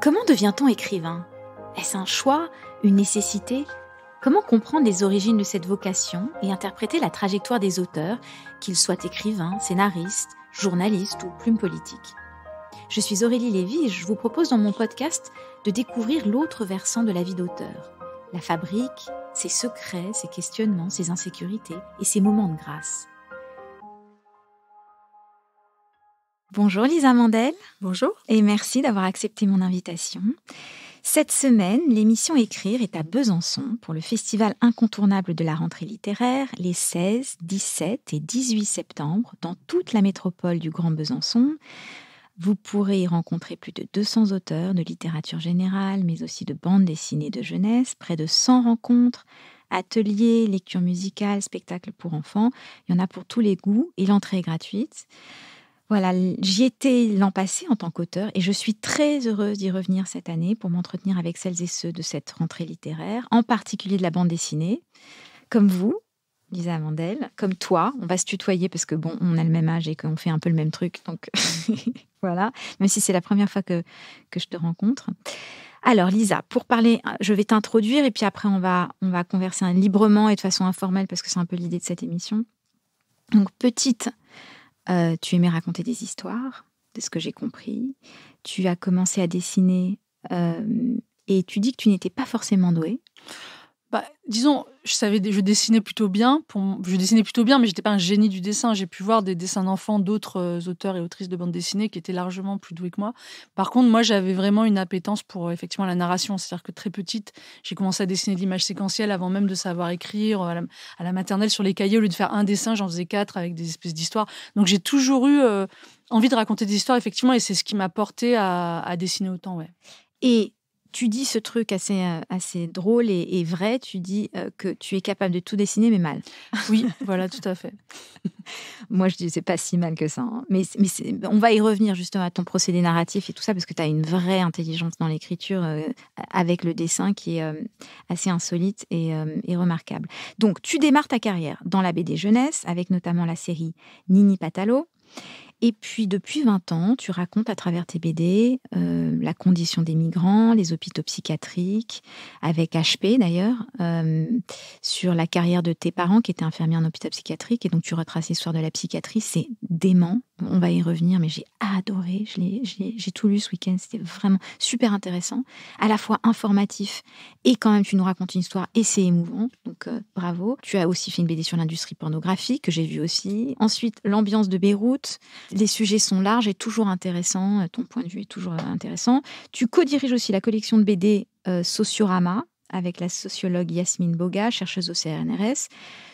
Comment devient-on écrivain Est-ce un choix Une nécessité Comment comprendre les origines de cette vocation et interpréter la trajectoire des auteurs, qu'ils soient écrivains, scénaristes, journalistes ou plumes politiques Je suis Aurélie Lévy et je vous propose dans mon podcast de découvrir l'autre versant de la vie d'auteur. La fabrique, ses secrets, ses questionnements, ses insécurités et ses moments de grâce. Bonjour Lisa Mandel. Bonjour. Et merci d'avoir accepté mon invitation. Cette semaine, l'émission Écrire est à Besançon pour le festival incontournable de la rentrée littéraire les 16, 17 et 18 septembre dans toute la métropole du Grand Besançon. Vous pourrez y rencontrer plus de 200 auteurs de littérature générale, mais aussi de bandes dessinées de jeunesse, près de 100 rencontres, ateliers, lectures musicales, spectacles pour enfants. Il y en a pour tous les goûts et l'entrée est gratuite. Voilà, j'y étais l'an passé en tant qu'auteur et je suis très heureuse d'y revenir cette année pour m'entretenir avec celles et ceux de cette rentrée littéraire, en particulier de la bande dessinée, comme vous, Lisa Mandel, comme toi, on va se tutoyer parce que bon, on a le même âge et qu'on fait un peu le même truc, donc voilà, même si c'est la première fois que, que je te rencontre. Alors Lisa, pour parler, euh, je vais t'introduire et puis après on va, on va converser librement et de façon informelle parce que c'est un peu l'idée de cette émission. Donc petite euh, tu aimais raconter des histoires, de ce que j'ai compris. Tu as commencé à dessiner euh, et tu dis que tu n'étais pas forcément doué. Bah, disons, je savais, je dessinais plutôt bien. Pour, je dessinais plutôt bien, mais j'étais pas un génie du dessin. J'ai pu voir des dessins d'enfants d'autres euh, auteurs et autrices de bande dessinée qui étaient largement plus doués que moi. Par contre, moi, j'avais vraiment une appétence pour euh, effectivement la narration. C'est-à-dire que très petite, j'ai commencé à dessiner de l'image séquentielle avant même de savoir écrire. Euh, à la, maternelle, sur les cahiers, au lieu de faire un dessin, j'en faisais quatre avec des espèces d'histoires. Donc, j'ai toujours eu envie de raconter des histoires, effectivement, et c'est ce qui m'a porté à, dessiner autant, ouais. Et tu dis ce truc assez, euh, assez drôle et, vrai, tu dis euh, que tu es capable de tout dessiner, mais mal. Oui, voilà, tout à fait. Moi, je dis, c'est pas si mal que ça. Hein. Mais, mais on va y revenir justement à ton procédé narratif et tout ça, parce que tu as une vraie intelligence dans l'écriture euh, avec le dessin qui est assez insolite et, et, remarquable. Donc, tu démarres ta carrière dans la BD jeunesse, avec notamment la série Nini Patalo. Et puis, depuis 20 ans, tu racontes à travers tes BD euh, la condition des migrants, les hôpitaux psychiatriques, avec HP d'ailleurs, euh, sur la carrière de tes parents qui étaient infirmiers en hôpital psychiatrique. Et donc, tu retraces l'histoire de la psychiatrie. C'est dément on va y revenir, mais j'ai adoré, j'ai tout lu ce week-end, c'était vraiment super intéressant, à la fois informatif et quand même tu nous racontes une histoire et c'est émouvant, donc euh, bravo. Tu as aussi fait une BD sur l'industrie pornographique que j'ai vue aussi. Ensuite, l'ambiance de Beyrouth, les sujets sont larges et toujours intéressants, euh, ton point de vue est toujours euh, intéressant. Tu co-diriges aussi la collection de BD Sociorama, avec la sociologue Yasmine Boga, chercheuse au CRNRS,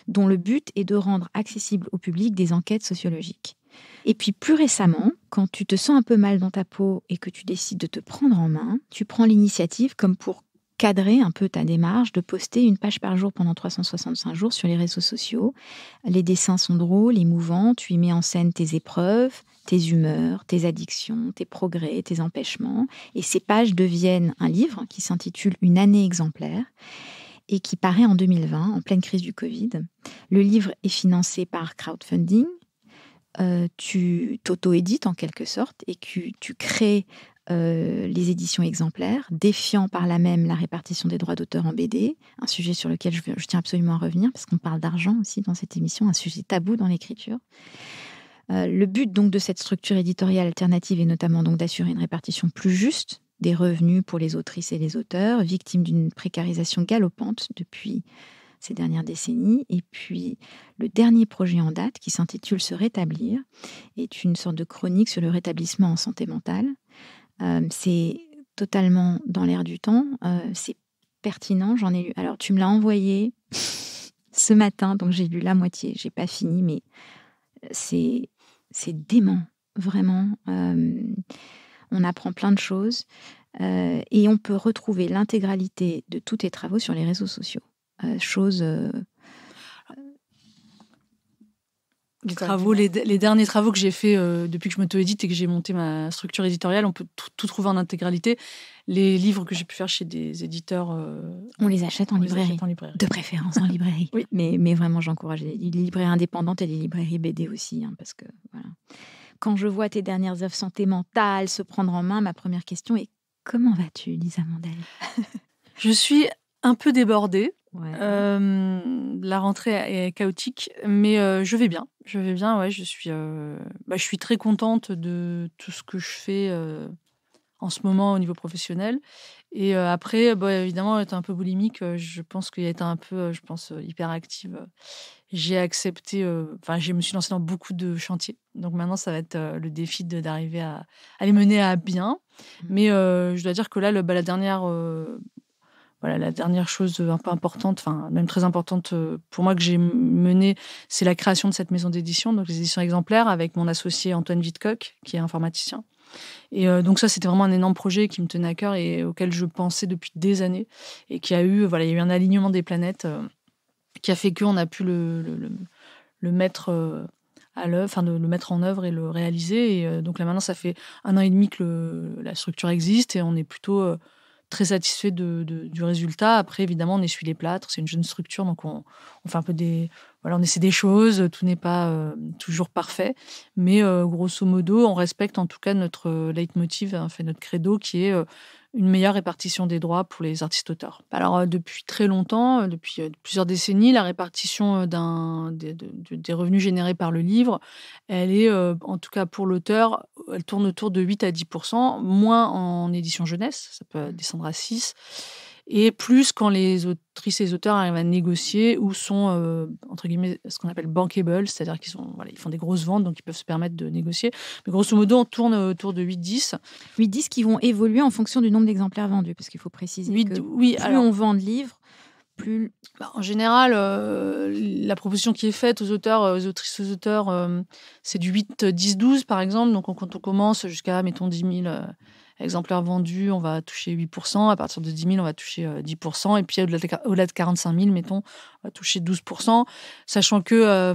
dont le but est de rendre accessible au public des enquêtes sociologiques. Et puis plus récemment, quand tu te sens un peu mal dans ta peau et que tu décides de te prendre en main, tu prends l'initiative comme pour cadrer un peu ta démarche, de poster une page par jour pendant 365 jours sur les réseaux sociaux. Les dessins sont drôles, émouvants, tu y mets en scène tes épreuves, tes humeurs, tes addictions, tes progrès, tes empêchements. Et ces pages deviennent un livre qui s'intitule Une année exemplaire et qui paraît en 2020, en pleine crise du Covid. Le livre est financé par crowdfunding, euh, tu t'auto-édites en quelque sorte et que tu crées euh, les éditions exemplaires, défiant par là même la répartition des droits d'auteur en BD, un sujet sur lequel je, tiens absolument à revenir parce qu'on parle d'argent aussi dans cette émission, un sujet tabou dans l'écriture. Euh, le but donc de cette structure éditoriale alternative est notamment donc d'assurer une répartition plus juste des revenus pour les autrices et les auteurs, victimes d'une précarisation galopante depuis ces dernières décennies. Et puis, le dernier projet en date, qui s'intitule Se rétablir, est une sorte de chronique sur le rétablissement en santé mentale. Euh, c'est totalement dans l'air du temps. Euh, c'est pertinent. J'en ai lu. Alors, tu me l'as envoyé ce matin, donc j'ai lu la moitié. J'ai pas fini, mais c'est c'est dément, vraiment. Euh, on apprend plein de choses et on peut retrouver l'intégralité de tous tes travaux sur les réseaux sociaux. Euh, chose. Euh, euh, les travaux, les, derniers travaux que j'ai faits depuis que je m'auto-édite et que j'ai monté ma structure éditoriale, on peut tout, trouver en intégralité. Les livres que j'ai pu faire chez des éditeurs, on les achète en, librairie. De préférence en librairie. oui. mais, vraiment, j'encourage les librairies indépendantes et les librairies BD aussi, hein, parce que Quand je vois tes dernières œuvres santé mentale se prendre en main, ma première question est comment vas-tu, Lisa Mandel Je suis un peu débordée. Euh, la rentrée est chaotique, mais euh, je vais bien. Je vais bien, ouais. Je suis, euh, bah, je suis très contente de tout ce que je fais en ce moment au niveau professionnel. Et après, bah, évidemment, être un peu boulimique, je pense qu'il a été un peu, je pense, hyperactive. J'ai accepté, enfin, je me suis lancée dans beaucoup de chantiers. Donc maintenant, ça va être le défi d'arriver à, aller les mener à bien. Mmh. Mais je dois dire que là, le, bah, la dernière voilà, la dernière chose euh, un peu importante, enfin même très importante euh, pour moi que j'ai menée, c'est la création de cette maison d'édition, donc les éditions exemplaires, avec mon associé Antoine Vitcock, qui est informaticien. Et euh, donc ça, c'était vraiment un énorme projet qui me tenait à cœur et auquel je pensais depuis des années, et qui a eu, voilà, il y a eu un alignement des planètes qui a fait qu'on a pu le, mettre. à l'œuvre, enfin de le mettre en œuvre et le réaliser. Et donc là maintenant, ça fait un an et demi que la structure existe et on est plutôt très satisfait de, du résultat. Après, évidemment, on essuie les plâtres. C'est une jeune structure, donc on, on, fait un peu des, voilà, on essaie des choses. Tout n'est pas euh, toujours parfait, mais euh, grosso modo, on respecte en tout cas notre euh, leitmotiv, motive hein, fait notre credo, qui est une meilleure répartition des droits pour les artistes-auteurs. Alors euh, depuis très longtemps, euh, depuis euh, plusieurs décennies, la répartition des, revenus générés par le livre, elle est, en tout cas pour l'auteur, elle tourne autour de 8 à 10 moins en édition jeunesse, ça peut descendre à 6 et plus quand les autrices et les auteurs arrivent à négocier ou sont, euh, entre guillemets, ce qu'on appelle bankable, c'est-à-dire qu'ils sont, voilà, ils font des grosses ventes, donc ils peuvent se permettre de négocier. Mais grosso modo, on tourne autour de 8-10. 8-10 qui vont évoluer en fonction du nombre d'exemplaires vendus, parce qu'il faut préciser que oui, plus on vend de livres, plus... Bah, en général, euh, la proposition qui est faite aux auteurs, euh, aux autrices, aux auteurs, c'est du 8, 10, 12 par exemple. Donc quand on commence jusqu'à, mettons, 10 000 exemplaires vendus, on va toucher 8%. À partir de 10 000, on va toucher 10%. Euh, et puis au-delà de 45 000, mettons, on va toucher 12%. Sachant que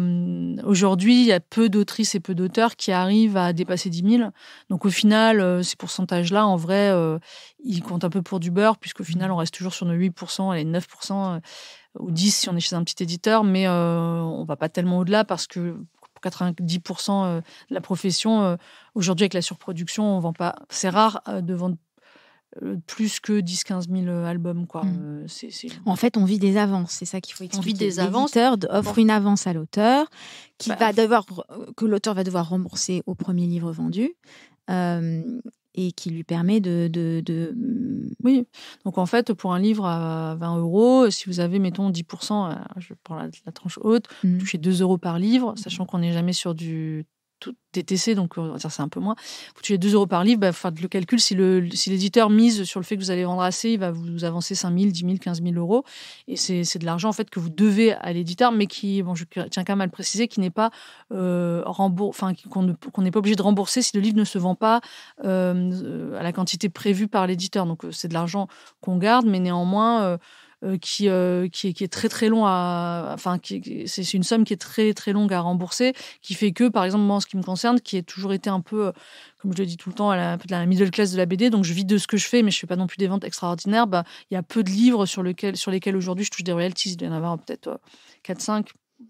aujourd'hui, il y a peu d'autrices et peu d'auteurs qui arrivent à dépasser 10 000. Donc au final, euh, ces pourcentages-là, en vrai, euh, ils comptent un peu pour du beurre, puisqu'au mmh. final, on reste toujours sur nos 8%, les 9% ou 10 si on est chez un petit éditeur, mais on on va pas tellement au-delà parce que 90% euh, de la profession. Euh, aujourd'hui, avec la surproduction, on vend pas. C'est rare euh, de vendre plus que 10-15 000 albums. Quoi. Mm. En fait, on vit des avances, c'est ça qu'il faut expliquer. On vit des avances. L'éditeur offre une avance à l'auteur qui bah. va devoir, que l'auteur va devoir rembourser au premier livre vendu et qui lui permet de, de, mmh, Oui. Donc en fait, pour un livre à 20 euros, si vous avez, mettons, 10%, euh, je prends la, tranche haute, mmh. toucher 2 euros par livre, mmh. sachant qu'on n'est jamais sur du tout TTC, donc c'est un peu moins, vous tuez 2 euros par livre, bah, faire le calcul, si l'éditeur mise sur le fait que vous allez vendre assez, il va vous avancer 5 000, 10 000, 15 000 euros. Et c'est de l'argent en fait que vous devez à l'éditeur, mais qui, bon, je tiens quand même à le préciser, qui n'est pas euh, enfin qu'on n'est pas obligé de rembourser si le livre ne se vend pas euh, à la quantité prévue par l'éditeur. Donc euh, c'est de l'argent qu'on garde, mais néanmoins... Euh, euh, qui, euh, qui est, très très long à, enfin, c'est une somme qui est très très longue à rembourser, qui fait que, par exemple, moi, en ce qui me concerne, qui a toujours été un peu, euh, comme je le dis tout le temps, à la, la middle class de la BD, donc je vis de ce que je fais, mais je fais pas non plus des ventes extraordinaires. Bah, il y a peu de livres sur, lequel, sur lesquels aujourd'hui je touche des royalties. Il doit y en avoir peut-être 4-5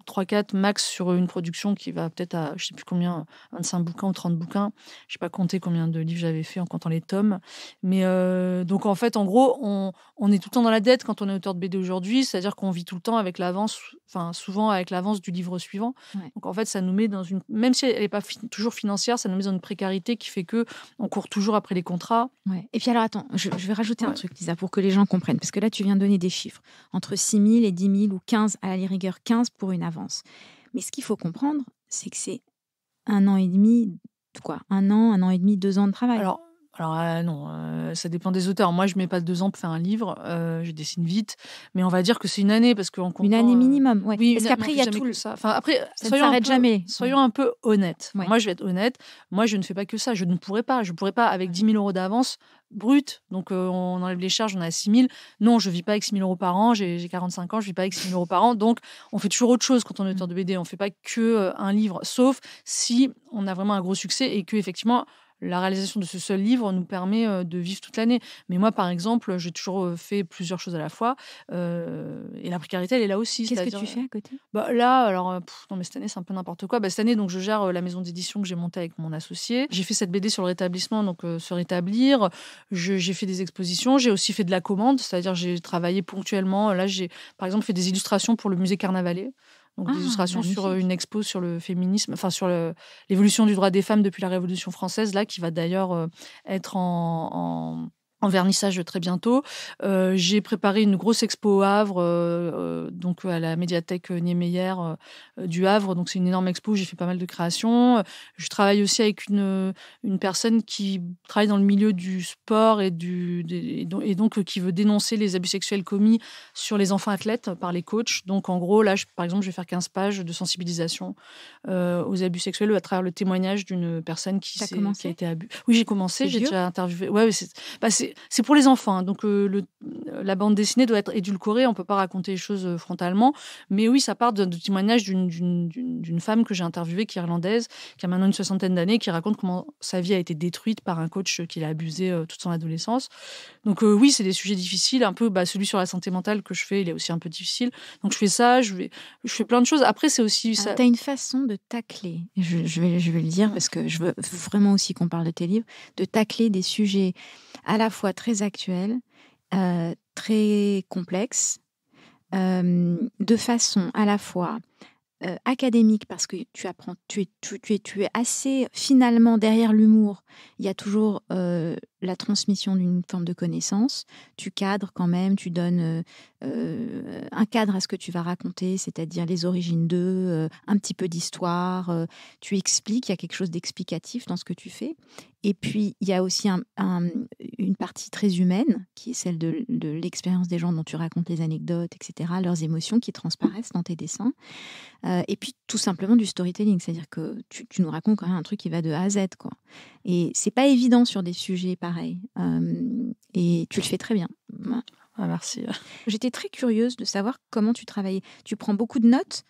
3-4 max sur une production qui va peut-être à, je sais plus combien, 25 bouquins ou 30 bouquins. Je sais pas compté combien de livres j'avais fait en comptant les tomes. Mais euh, donc, en fait, en gros, on, on, est tout le temps dans la dette quand on est auteur de BD aujourd'hui. C'est-à-dire qu'on vit tout le temps avec l'avance, enfin, souvent avec l'avance du livre suivant. Donc, en fait, ça nous met dans une, même si elle n'est pas toujours financière, ça nous met dans une précarité qui fait que on court toujours après les contrats. Et puis, alors, attends, je, vais rajouter un truc, Lisa, pour que les gens comprennent. Parce que là, tu viens de donner des chiffres. Entre 6 000 et 10 000 ou 15, à la rigueur, 15 pour une avance. Mais ce qu'il faut comprendre, c'est que c'est un an et demi, quoi, un an, un an et demi, deux ans de travail. Alors, alors euh, non, euh, ça dépend des auteurs. Moi, je mets pas deux ans pour faire un livre. Euh, je dessine vite, mais on va dire que c'est une année parce qu'on une année minimum. Ouais. Oui, parce qu'après il y a tout ça. Enfin après, ça soyons jamais. Soyons un peu honnêtes. Moi, je vais être honnête. Moi, je ne fais pas que ça. Je ne pourrais pas. Je pourrais pas avec 10 000 euros d'avance brut, donc euh, on enlève les charges, on a 6 000. Non, je ne vis pas avec 6 000 euros par an, j'ai 45 ans, je ne vis pas avec 6 000 euros par an. Donc, on fait toujours autre chose quand on est auteur mmh. de BD. On fait pas que euh, un livre, sauf si on a vraiment un gros succès et que effectivement la réalisation de ce seul livre nous permet euh, de vivre toute l'année. Mais moi, par exemple, j'ai toujours euh, fait plusieurs choses à la fois. Euh, et la précarité, elle est là aussi. Qu'est-ce que tu fais à côté bah, Là, alors, non, mais cette année, c'est un peu n'importe quoi. Bah, cette année, donc, je gère la maison d'édition que j'ai montée avec mon associé. J'ai fait cette BD sur le rétablissement, donc se rétablir. J'ai fait des expositions. J'ai aussi fait de la commande, c'est-à-dire j'ai travaillé ponctuellement. Là, j'ai, par exemple, fait des illustrations pour le musée Carnavalet donc ah, sur euh, une expo sur le féminisme, enfin sur l'évolution du droit des femmes depuis la Révolution française, là, qui va d'ailleurs euh, être en en vernissage très bientôt. Euh, j'ai préparé une grosse expo au Havre, euh, euh, donc à la médiathèque Niemeyer du Havre. Donc c'est une énorme expo. J'ai fait pas mal de créations. Je travaille aussi avec une une personne qui travaille dans le milieu du sport et du et donc qui veut dénoncer les abus sexuels commis sur les enfants athlètes par les coachs. Donc en gros là, par exemple, je vais faire 15 pages de sensibilisation aux abus sexuels à travers le témoignage d'une personne qui, qui a été abusée. Oui, j'ai commencé. J'ai déjà interviewé. Ouais, c'est bah, c'est pour les enfants, hein. donc euh, la bande dessinée doit être édulcorée, on ne peut pas raconter les choses euh, frontalement. Mais oui, ça part du témoignage d'une femme que j'ai interviewée, qui est irlandaise, qui a maintenant une soixantaine d'années, qui raconte comment sa vie a été détruite par un coach euh, qui l'a abusé toute son adolescence. Donc oui, c'est des sujets difficiles, un peu bah, celui sur la santé mentale que je fais, il est aussi un peu difficile. Donc je fais ça, je, vais, fais plein de choses. Après, c'est aussi... Ah, ça... tu as une façon de tacler, je, je, vais, je vais le dire parce que je veux vraiment aussi qu'on parle de tes livres, de tacler des sujets à la fois très actuelle, euh, très complexe, euh, de façon à la fois euh, académique parce que tu apprends, tu es, tu es, assez finalement derrière l'humour. Il y a toujours la transmission d'une forme de connaissance. Tu cadres quand même, tu donnes euh, euh, un cadre à ce que tu vas raconter, c'est-à-dire les origines d'eux, euh, un petit peu d'histoire. tu expliques, il y a quelque chose d'explicatif dans ce que tu fais. Et puis, il y a aussi une partie très humaine, qui est celle de, l'expérience des gens dont tu racontes les anecdotes, etc., leurs émotions qui transparaissent dans tes dessins. et puis, tout simplement du storytelling, c'est-à-dire que tu, nous racontes quand même un truc qui va de A à Z. Quoi. Et c'est pas évident sur des sujets, par pareil. Euh, et tu le fais très bien. Ah, merci. J'étais très curieuse de savoir comment tu travaillais. Tu prends beaucoup de notes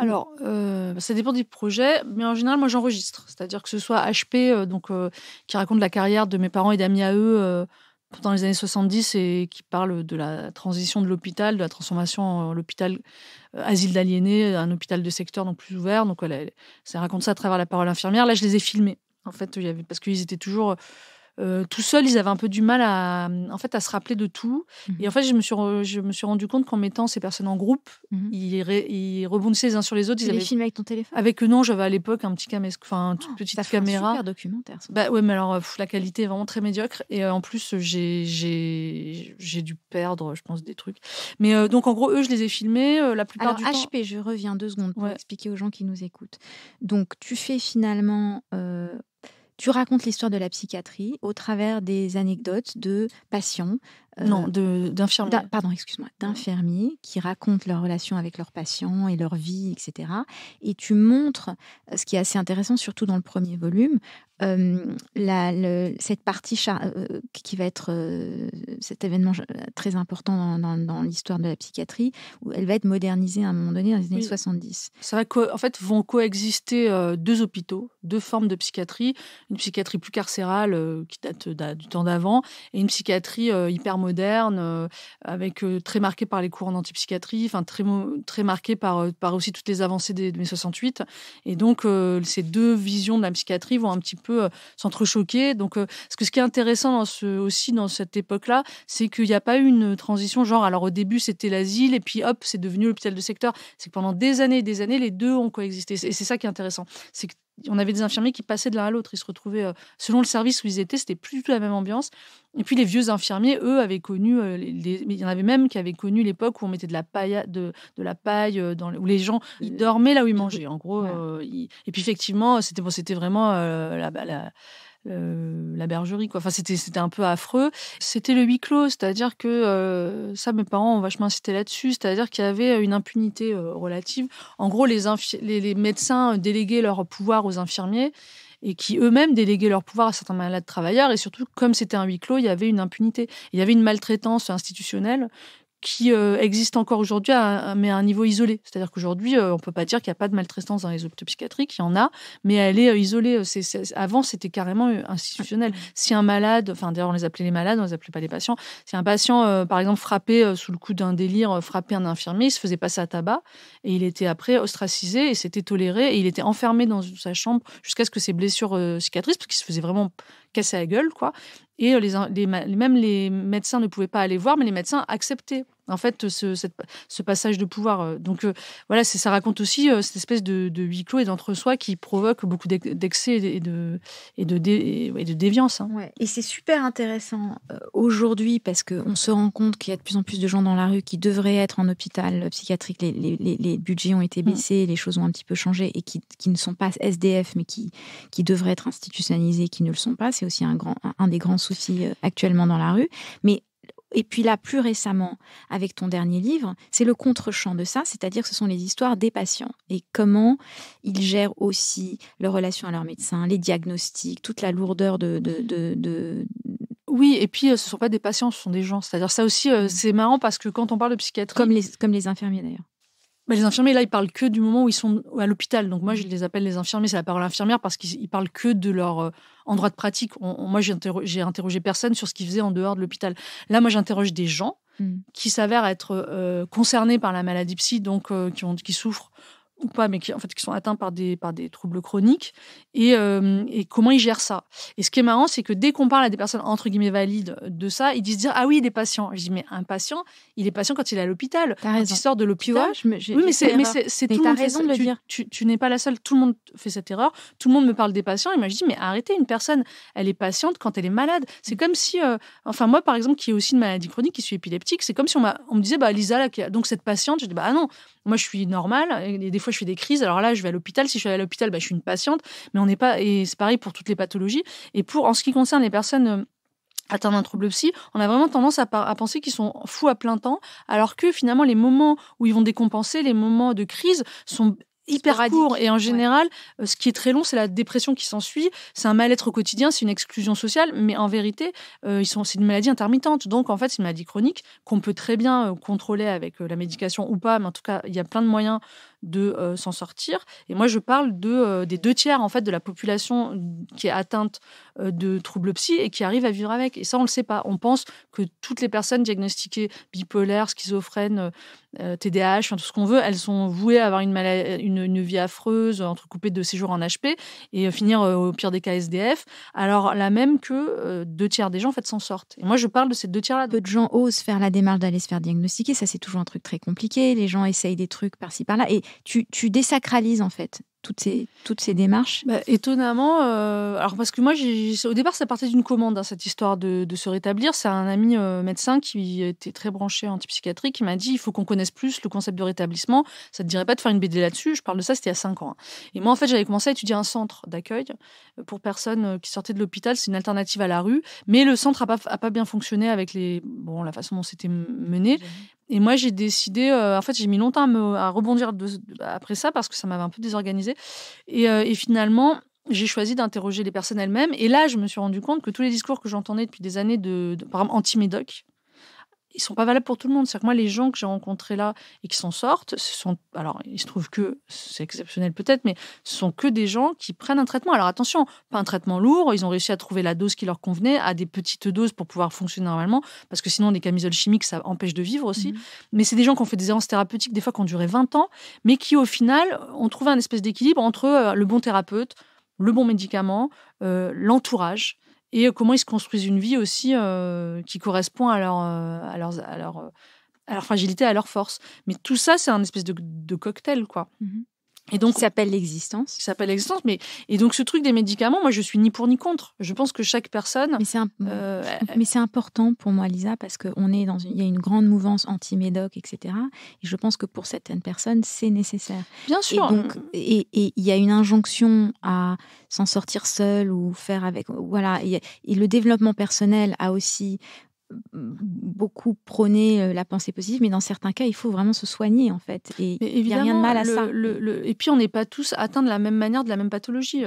alors, euh, ça dépend du projet, mais en général, moi, j'enregistre. C'est-à-dire que ce soit HP, euh, donc, qui raconte la carrière de mes parents et d'amis à eux pendant les années 70 et qui parle de la transition de l'hôpital, de la transformation en l'hôpital asile d'aliénés, un hôpital de secteur donc plus ouvert. Donc, voilà, ça raconte ça à travers la parole infirmière. Là, je les ai filmés, en fait, parce qu'ils étaient toujours euh, tout seul, ils avaient un peu du mal à, en fait, à se rappeler de tout. Mhm. Et en fait, je me suis, je me suis rendu compte qu'en mettant ces personnes en groupe, mhm. ils, rebondissaient les uns sur les autres. ils les avaient... avec ton téléphone Avec non, j'avais à l'époque un petit enfin, une oh, petite caméra. Un super documentaire. Ça. Bah ouais, mais alors la qualité est vraiment très médiocre. Et euh, en plus, j'ai dû perdre, je pense, des trucs. Mais euh, donc, en gros, eux, je les ai filmés la plupart alors, du HP, je reviens deux secondes pour expliquer aux gens qui nous écoutent. Donc, tu fais finalement tu racontes l'histoire de la psychiatrie au travers des anecdotes de patients euh, non, d'infirmiers. Pardon, excuse-moi, d'infirmiers qui racontent leur relation avec leurs patients et leur vie, etc. Et tu montres, euh, ce qui est assez intéressant, surtout dans le premier volume, euh, cette partie qui va être cet événement très important dans, l'histoire de la psychiatrie, où elle va être modernisée à un moment donné dans les années 70. C'est vrai qu'en fait vont coexister deux hôpitaux, deux formes de psychiatrie, une psychiatrie plus carcérale qui date du temps d'avant et une psychiatrie hyper moderne, euh, avec euh, très marqué par les courants d'antipsychiatrie, enfin très très marqué par euh, par aussi toutes les avancées des, de 68. Et donc ces deux visions de la psychiatrie vont un petit peu s'entrechoquer. Donc ce que ce qui est intéressant aussi dans cette époque-là, c'est qu'il n'y a pas eu une transition genre alors au début c'était l'asile et puis hop c'est devenu l'hôpital de secteur. C'est que pendant des années et des années les deux ont coexisté. Et c'est ça qui est intéressant, c'est on avait des infirmiers qui passaient de l'un à l'autre. Ils se retrouvaient, euh, selon le service où ils étaient, c'était plus tout la même ambiance. Et puis les vieux infirmiers, eux, avaient connu, euh, il y en avait même qui avaient connu l'époque où on mettait de la paille, de, la paille euh, dans, où les gens ils dormaient là où ils mangeaient. En gros, et puis effectivement, c'était bon, c'était vraiment bah, la bergerie. Quoi. Enfin, c'était, c'était un peu affreux. C'était le huis clos, c'est-à-dire que euh, ça, mes parents ont vachement insisté là-dessus, c'est-à-dire qu'il y avait une impunité euh, relative. En gros, les, les, médecins euh, déléguaient leur pouvoir aux infirmiers et qui eux-mêmes déléguaient leur pouvoir à certains malades travailleurs. Et surtout, comme c'était un huis clos, il y avait une impunité. Il y avait une maltraitance institutionnelle qui euh, existe encore aujourd'hui, mais à un niveau isolé. C'est-à-dire qu'aujourd'hui, euh, on ne peut pas dire qu'il n'y a pas de maltraitance dans les hôpitaux psychiatriques, il y en a, mais elle est euh, isolée. avant, c'était carrément institutionnel. Si un malade, enfin d'ailleurs on les appelait les malades, on ne les appelait pas les patients, si un patient, par exemple, frappé sous le coup d'un délire, frappait un infirmier, il se faisait passer à tabac, et il était après ostracisé, et c'était toléré, et il était enfermé dans sa chambre jusqu'à ce que ses blessures cicatrisent, parce qu'il se faisait vraiment casser la gueule, quoi. Et euh, les, les, même les médecins ne pouvaient pas aller voir, mais les médecins acceptaient en fait, ce, passage de pouvoir. Euh, donc euh, voilà, ça raconte aussi euh, cette espèce de, huis clos et d'entre-soi qui provoque beaucoup d'excès et de, déviance. Et c'est super intéressant aujourd'hui parce qu'on se rend compte qu'il y a de plus en plus de gens dans la rue qui devraient être en hôpital psychiatrique. Les, budgets ont été mm. baissés, les choses ont un petit peu changé et qui, ne sont pas SDF mais qui, devraient être institutionnalisés, et qui ne le sont pas. C'est aussi un, un des grands soucis actuellement dans la rue. Mais et puis là, plus récemment, avec ton dernier livre, c'est le contre-champ de ça, c'est-à-dire que ce sont les histoires des patients et comment ils gèrent aussi leur relation à leur médecin, les diagnostics, toute la lourdeur de... de, oui, et puis euh, ce ne sont pas des patients, ce sont des gens. C'est-à-dire ça aussi, euh, mmh. c'est marrant parce que quand on parle de psychiatrie... Comme les, comme les infirmiers d'ailleurs. Bah, les infirmiers, là, ils parlent que du moment où ils sont à l'hôpital. Donc moi, je les appelle les infirmiers, c'est la parole infirmière parce qu'ils parlent que de leur euh, endroit de pratique. moi, j'ai interrogé personne sur ce qu'ils faisaient en dehors de l'hôpital. Là, moi, j'interroge des gens mmh. qui s'avèrent être euh, concernés par la maladie psy, donc euh, qui souffrent ou pas, mais qui en fait qui sont atteints par des par des troubles chroniques et, euh, et comment ils gèrent ça. Et ce qui est marrant, c'est que dès qu'on parle à des personnes entre guillemets valides euh, de ça, ils disent dire ah oui, des patients Je dis mais un patient, il est patient quand il est à l'hôpital, quand il sort de l'hôpital. Oui, mais c'est mais c'est tout le monde raison de le dire. Tu, n'es pas la seule. Tout le monde fait cette erreur. Tout le monde me parle des patients. Et moi je dis mais arrêtez une personne, elle est patiente quand elle est malade. C'est mm. comme si euh, enfin moi par exemple qui ai aussi une maladie chronique, qui suis épileptique, c'est comme si on, on me disait bah Lisa là, qui a donc cette patiente, je dis bah non, moi je suis normale et des fois je fais des crises. Alors là, je vais à l'hôpital. Si je suis à l'hôpital, bah, je suis une patiente. Mais on n'est pas. Et c'est pareil pour toutes les pathologies. Et pour, en ce qui concerne les personnes euh, atteintes d'un trouble psy, on a vraiment tendance à, penser qu'ils sont fous à plein temps, alors que finalement les moments où ils vont décompenser, les moments de crise sont hyper courts et en général euh, ce qui est très long c'est la dépression qui s'ensuit c'est un mal-être au quotidien c'est une exclusion sociale mais en vérité euh, ils sont c'est une maladie intermittente donc en fait c'est une maladie chronique qu'on peut très bien contrôler avec la médication ou pas mais en tout cas il y a plein de moyens de euh, s'en sortir. Et moi, je parle de, euh, des deux tiers en fait de la population qui est atteinte euh, de troubles psy et qui arrive à vivre avec. Et ça, on ne le sait pas. On pense que toutes les personnes diagnostiquées bipolaires, schizophrènes, TDAH, enfin, tout ce qu'on veut, elles sont vouées à avoir une, vie affreuse, entrecoupée de séjours en HP et finir au pire des cas SDF. Alors la même que deux tiers des gens en fait s'en sortent. Et moi, je parle de ces deux tiers-là. Peu de gens osent faire la démarche d'aller se faire diagnostiquer. Ça, c'est toujours un truc très compliqué. Les gens essayent des trucs par-ci par-là. Et tu, tu désacralises en fait toutes ces, toutes ces démarches bah, Étonnamment, euh, alors parce que moi, au départ, ça partait d'une commande, hein, cette histoire de, se rétablir. C'est un ami euh, médecin qui était très branché antipsychiatrie qui m'a dit il faut qu'on connaisse plus le concept de rétablissement. Ça ne te dirait pas de faire une BD là-dessus Je parle de ça, c'était il y a 5 ans. Hein. Et moi, en fait, j'avais commencé à étudier un centre d'accueil euh, pour personnes qui sortaient de l'hôpital. C'est une alternative à la rue. Mais le centre n'a pas, a pas bien fonctionné avec les, la façon dont c'était mené. Et moi, j'ai décidé, en fait, j'ai mis longtemps à, rebondir de, après ça parce que ça m'avait un peu désorganisé euh, et, finalement, j'ai choisi d'interroger les personnes elles-mêmes. Et là, je me suis rendu compte que tous les discours que j'entendais depuis des années, de, par exemple anti-médoc, ils sont pas valables pour tout le monde. C'est-à-dire que moi, les gens que j'ai rencontrés là et qui s'en sortent, ce sont, alors il se trouve que c'est exceptionnel peut-être, mais ce sont que des gens qui prennent un traitement. Alors attention, pas un traitement lourd. Ils ont réussi à trouver la dose qui leur convenait, à des petites doses pour pouvoir fonctionner normalement, parce que sinon des camisoles chimiques ça empêche de vivre aussi. Mhm. Mais c'est des gens qui ont fait des errances thérapeutiques des fois qui ont duré 20 ans, mais qui au final ont trouvé un espèce d'équilibre entre euh, le bon thérapeute, le bon médicament, euh, l'entourage et euh, comment ils se construisent une vie aussi euh, qui correspond à leur, euh, à, leur, fragilité, à leur force. Mais tout ça, c'est un espèce de, cocktail, quoi. Mmh et donc, ça s'appelle l'existence. Ça s'appelle l'existence, mais et donc ce truc des médicaments, moi je suis ni pour ni contre. Je pense que chaque personne. Mais c'est euh, important pour moi, Lisa, parce que est dans il y a une grande mouvance anti-médoc, etc. Et je pense que pour certaines personnes, c'est nécessaire. Bien sûr. Et il y a une injonction à s'en sortir seul ou faire avec. Voilà. Et, le développement personnel a aussi beaucoup prôner euh, la pensée positive, mais dans certains cas, il faut vraiment se soigner en fait. Et il n'y a rien de mal à ça. Et puis, on n'est pas tous atteints de la même manière, de la même pathologie.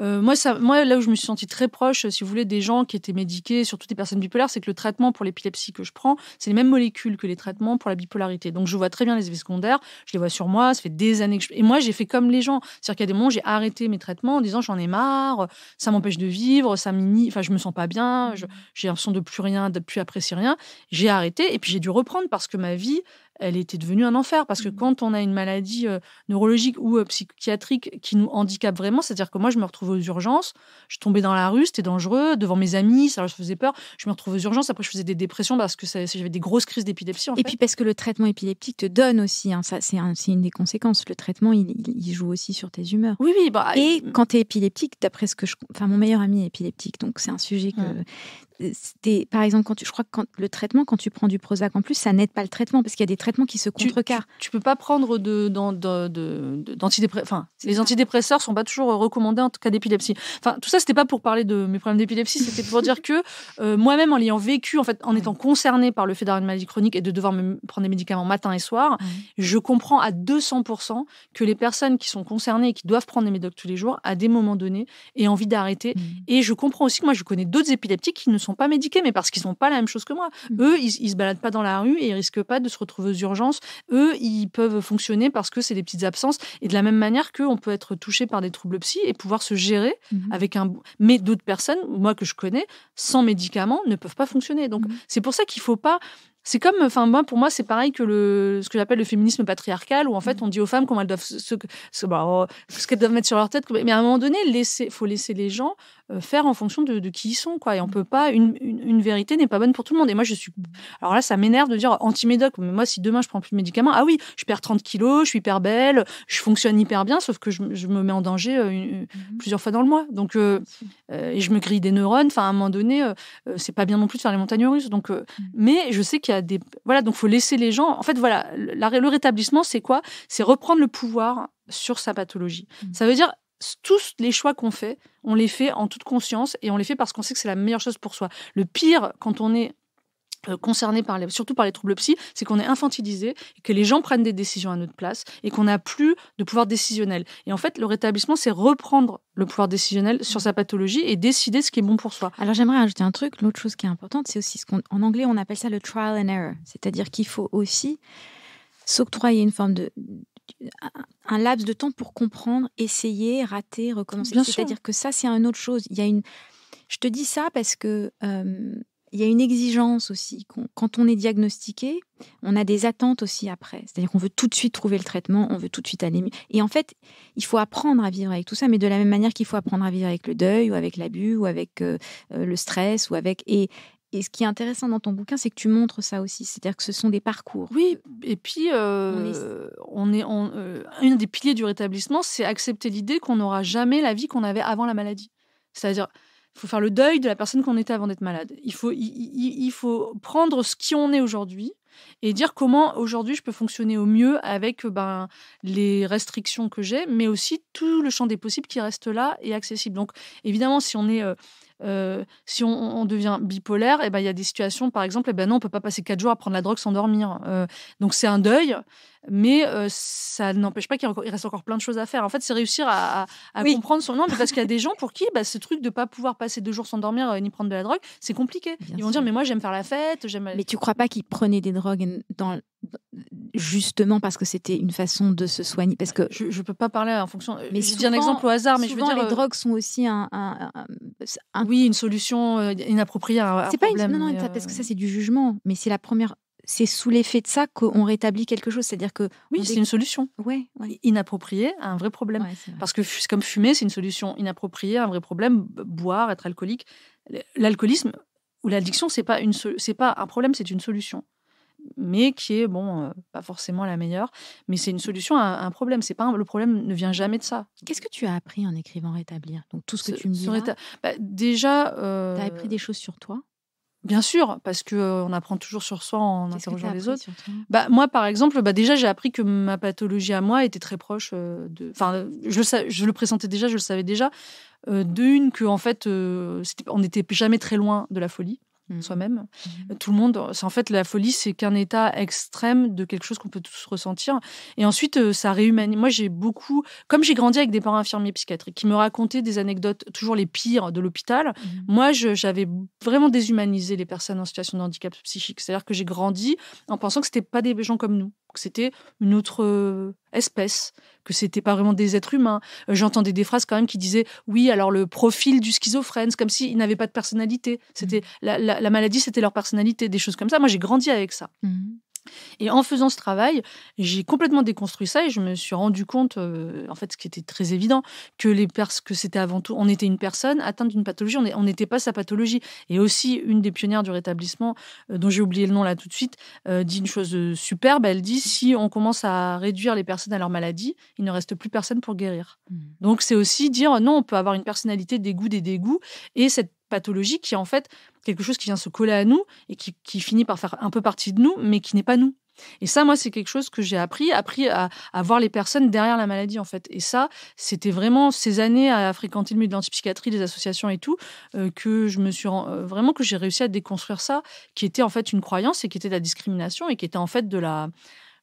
Euh, moi, ça, moi, là où je me suis sentie très proche, euh, si vous voulez, des gens qui étaient médiqués, surtout des personnes bipolaires, c'est que le traitement pour l'épilepsie que je prends, c'est les mêmes molécules que les traitements pour la bipolarité. Donc, je vois très bien les effets secondaires, je les vois sur moi, ça fait des années que je... Et moi, j'ai fait comme les gens. C'est-à-dire qu'il y a des moments j'ai arrêté mes traitements en disant j'en ai marre, ça m'empêche de vivre, ça m'ini... Enfin, je me sens pas bien, mm. j'ai l'impression de plus rien, de j'apprécie rien. J'ai arrêté et puis j'ai dû reprendre parce que ma vie elle était devenue un enfer. Parce que mmh. quand on a une maladie euh, neurologique ou euh, psychiatrique qui nous handicape vraiment, c'est-à-dire que moi, je me retrouvais aux urgences, je tombais dans la rue, c'était dangereux, devant mes amis, ça me faisait peur. Je me retrouvais aux urgences, après, je faisais des dépressions parce que j'avais des grosses crises d'épilepsie. Et puis parce que le traitement épileptique te donne aussi, hein, ça c'est une des conséquences. Le traitement, il, joue aussi sur tes humeurs. Oui, oui. Bah, Et euh, quand tu es épileptique, d'après ce que je. Enfin, mon meilleur ami est épileptique, donc c'est un sujet que. par exemple quand tu, je crois que quand le traitement quand tu prends du Prozac en plus ça n'aide pas le traitement parce qu'il y a des traitement qui se contrecarre. Tu, tu, peux pas prendre de, d'antidépresseurs. Enfin, les antidépresseurs sont pas toujours euh, recommandés en cas d'épilepsie. Enfin, tout ça, c'était pas pour parler de mes problèmes d'épilepsie, c'était pour dire que euh, moi-même, en l'ayant vécu, en fait, en étant concernée par le fait d'avoir une maladie chronique et de devoir me prendre des médicaments matin et soir, je comprends à 200% que les personnes qui sont concernées et qui doivent prendre des médocs tous les jours, à des moments donnés, aient envie d'arrêter. Mm. Et je comprends aussi que moi, je connais d'autres épileptiques qui ne sont pas médiqués, mais parce qu'ils sont pas la même chose que moi. Mm. Eux, ils, ils se baladent pas dans la rue et ils risquent pas de se retrouver urgences, eux, ils peuvent fonctionner parce que c'est des petites absences. Et de la même manière qu'on peut être touché par des troubles psy et pouvoir se gérer mhm. avec un. Mais d'autres personnes, moi que je connais, sans médicaments, ne peuvent pas fonctionner. Donc, mhm. c'est pour ça qu'il ne faut pas c'est comme, enfin, moi, pour moi, c'est pareil que le, ce que j'appelle le féminisme patriarcal, où en fait, mm. on dit aux femmes comment elles doivent, ce, ce, bah, oh, ce qu'elles doivent mettre sur leur tête. Mais à un moment donné, il faut laisser les gens euh, faire en fonction de, de, qui ils sont, quoi. Et on mm. peut pas, une, une, vérité n'est pas bonne pour tout le monde. Et moi, je suis, alors là, ça m'énerve de dire anti-médoc. Mais moi, si demain je prends plus de médicaments, ah oui, je perds 30 kilos, je suis hyper belle, je fonctionne hyper bien, sauf que je, me mets en danger euh, mm-hmm. plusieurs fois dans le mois. Donc, euh, et je me grille des neurones. Enfin, à un moment donné, c'est pas bien non plus de faire les montagnes russes. Donc, mm. mais je sais qu'il donc, voilà donc faut laisser les gens en fait voilà le rétablissement c'est quoi c'est reprendre le pouvoir sur sa pathologie mm. ça veut dire tous les choix qu'on fait on les fait en toute conscience et on les fait parce qu'on sait que c'est la meilleure chose pour soi le pire quand on est euh, concernés par les, surtout par les troubles psy, c'est qu'on est infantilisé, que les gens prennent des décisions à notre place et qu'on n'a plus de pouvoir décisionnel. Et en fait, le rétablissement, c'est reprendre le pouvoir décisionnel sur sa pathologie et décider ce qui est bon pour soi. Alors j'aimerais ajouter un truc, l'autre chose qui est importante, c'est aussi ce qu'on en anglais on appelle ça le trial and error, c'est-à-dire qu'il faut aussi s'octroyer une forme de un laps de temps pour comprendre, essayer, rater, recommencer. C'est-à-dire que ça, c'est un autre chose. Il y a une. Je te dis ça parce que euh, il y a une exigence aussi. Quand on est diagnostiqué, on a des attentes aussi après. C'est-à-dire qu'on veut tout de suite trouver le traitement, on veut tout de suite aller mieux. Et en fait, il faut apprendre à vivre avec tout ça, mais de la même manière qu'il faut apprendre à vivre avec le deuil ou avec l'abus ou avec euh, euh, le stress ou avec... Et, ce qui est intéressant dans ton bouquin, c'est que tu montres ça aussi, c'est-à-dire que ce sont des parcours. Oui, et puis euh, on est, un des piliers du rétablissement, c'est accepter l'idée qu'on n'aura jamais la vie qu'on avait avant la maladie. C'est-à-dire, il faut faire le deuil de la personne qu'on était avant d'être malade. Il faut, il, faut prendre ce qui on est aujourd'hui et dire comment aujourd'hui je peux fonctionner au mieux avec ben, les restrictions que j'ai, mais aussi tout le champ des possibles qui reste là et accessible. Donc évidemment, si on est... Euh, euh, si on, devient bipolaire, il eh ben, y a des situations, par exemple, eh ben non, on peut pas passer quatre jours à prendre la drogue sans dormir. Euh, donc c'est un deuil, mais euh, ça n'empêche pas qu'il reste encore plein de choses à faire. En fait, c'est réussir à, comprendre son nom, parce qu'il y a des gens pour qui bah, ce truc de pas pouvoir passer deux jours sans dormir euh, ni prendre de la drogue, c'est compliqué. Ils vont dire mais moi j'aime faire la fête, j'aime. Mais tu crois pas qu'ils prenaient des drogues dans justement parce que c'était une façon de se soigner parce que je, ne peux pas parler en fonction mais je dis un exemple au hasard mais je veux dire les euh, drogues sont aussi un, oui une solution inappropriée c'est pas non non parce que ça c'est du jugement mais c'est la première c'est sous l'effet de ça qu'on rétablit quelque chose. C'est-à-dire que. Oui, c'est une solution. Ouais, Inappropriée à un vrai problème. Parce que, comme fumer, c'est une solution inappropriée à un vrai problème. Boire, être alcoolique. L'alcoolisme ou l'addiction, c'est pas, pas un problème, c'est une solution. Mais qui est, bon, euh, pas forcément la meilleure, mais c'est une solution à un problème. C'est pas le problème ne vient jamais de ça. Qu'est-ce que tu as appris en écrivant Rétablir Donc, tout ce que tu me dis. Bah, déjà. Euh, tu as appris des choses sur toi Bien sûr, parce que euh, on apprend toujours sur soi en interrogeant les autres. Bah moi, par exemple, bah déjà j'ai appris que ma pathologie à moi était très proche euh, de. Enfin, je le, je le pressentais déjà, je le savais déjà. Euh, de une que en fait, on n'était jamais très loin de la folie. Mmh. soi-même. Mmh. Tout le monde, c'est en fait, la folie, c'est qu'un état extrême de quelque chose qu'on peut tous ressentir. Et ensuite, euh, ça réhumanise. Moi, j'ai beaucoup, comme j'ai grandi avec des parents infirmiers psychiatriques qui me racontaient des anecdotes toujours les pires de l'hôpital, mmh. moi, j'avais vraiment déshumanisé les personnes en situation de handicap psychique. C'est-à-dire que j'ai grandi en pensant que c'était pas des gens comme nous que c'était une autre euh, espèce, que c'était pas vraiment des êtres humains. Euh, j'entendais des phrases quand même qui disaient oui, alors le profil du schizophrène, c'est comme s'il n'avait pas de personnalité. C'était mmh. la, maladie, c'était leur personnalité, des choses comme ça. Moi, j'ai grandi avec ça. Mmh. Et en faisant ce travail, j'ai complètement déconstruit ça et je me suis rendu compte, euh, en fait, ce qui était très évident, que les pers que c'était avant tout, on était une personne atteinte d'une pathologie, on n'était pas sa pathologie. Et aussi, une des pionnières du rétablissement, euh, dont j'ai oublié le nom là tout de suite, euh, dit une chose superbe. Elle dit si on commence à réduire les personnes à leur maladie, il ne reste plus personne pour guérir. Mmh. Donc c'est aussi dire non, on peut avoir une personnalité des goûts, des dégoûts, et cette pathologique qui est en fait quelque chose qui vient se coller à nous et qui, finit par faire un peu partie de nous, mais qui n'est pas nous. Et ça, moi, c'est quelque chose que j'ai appris, appris à, voir les personnes derrière la maladie, en fait. Et ça, c'était vraiment ces années à fréquenter le milieu de l'antipsychiatrie, les associations et tout, euh, que je me suis euh, vraiment que j'ai réussi à déconstruire ça, qui était en fait une croyance et qui était la discrimination et qui était en fait de la,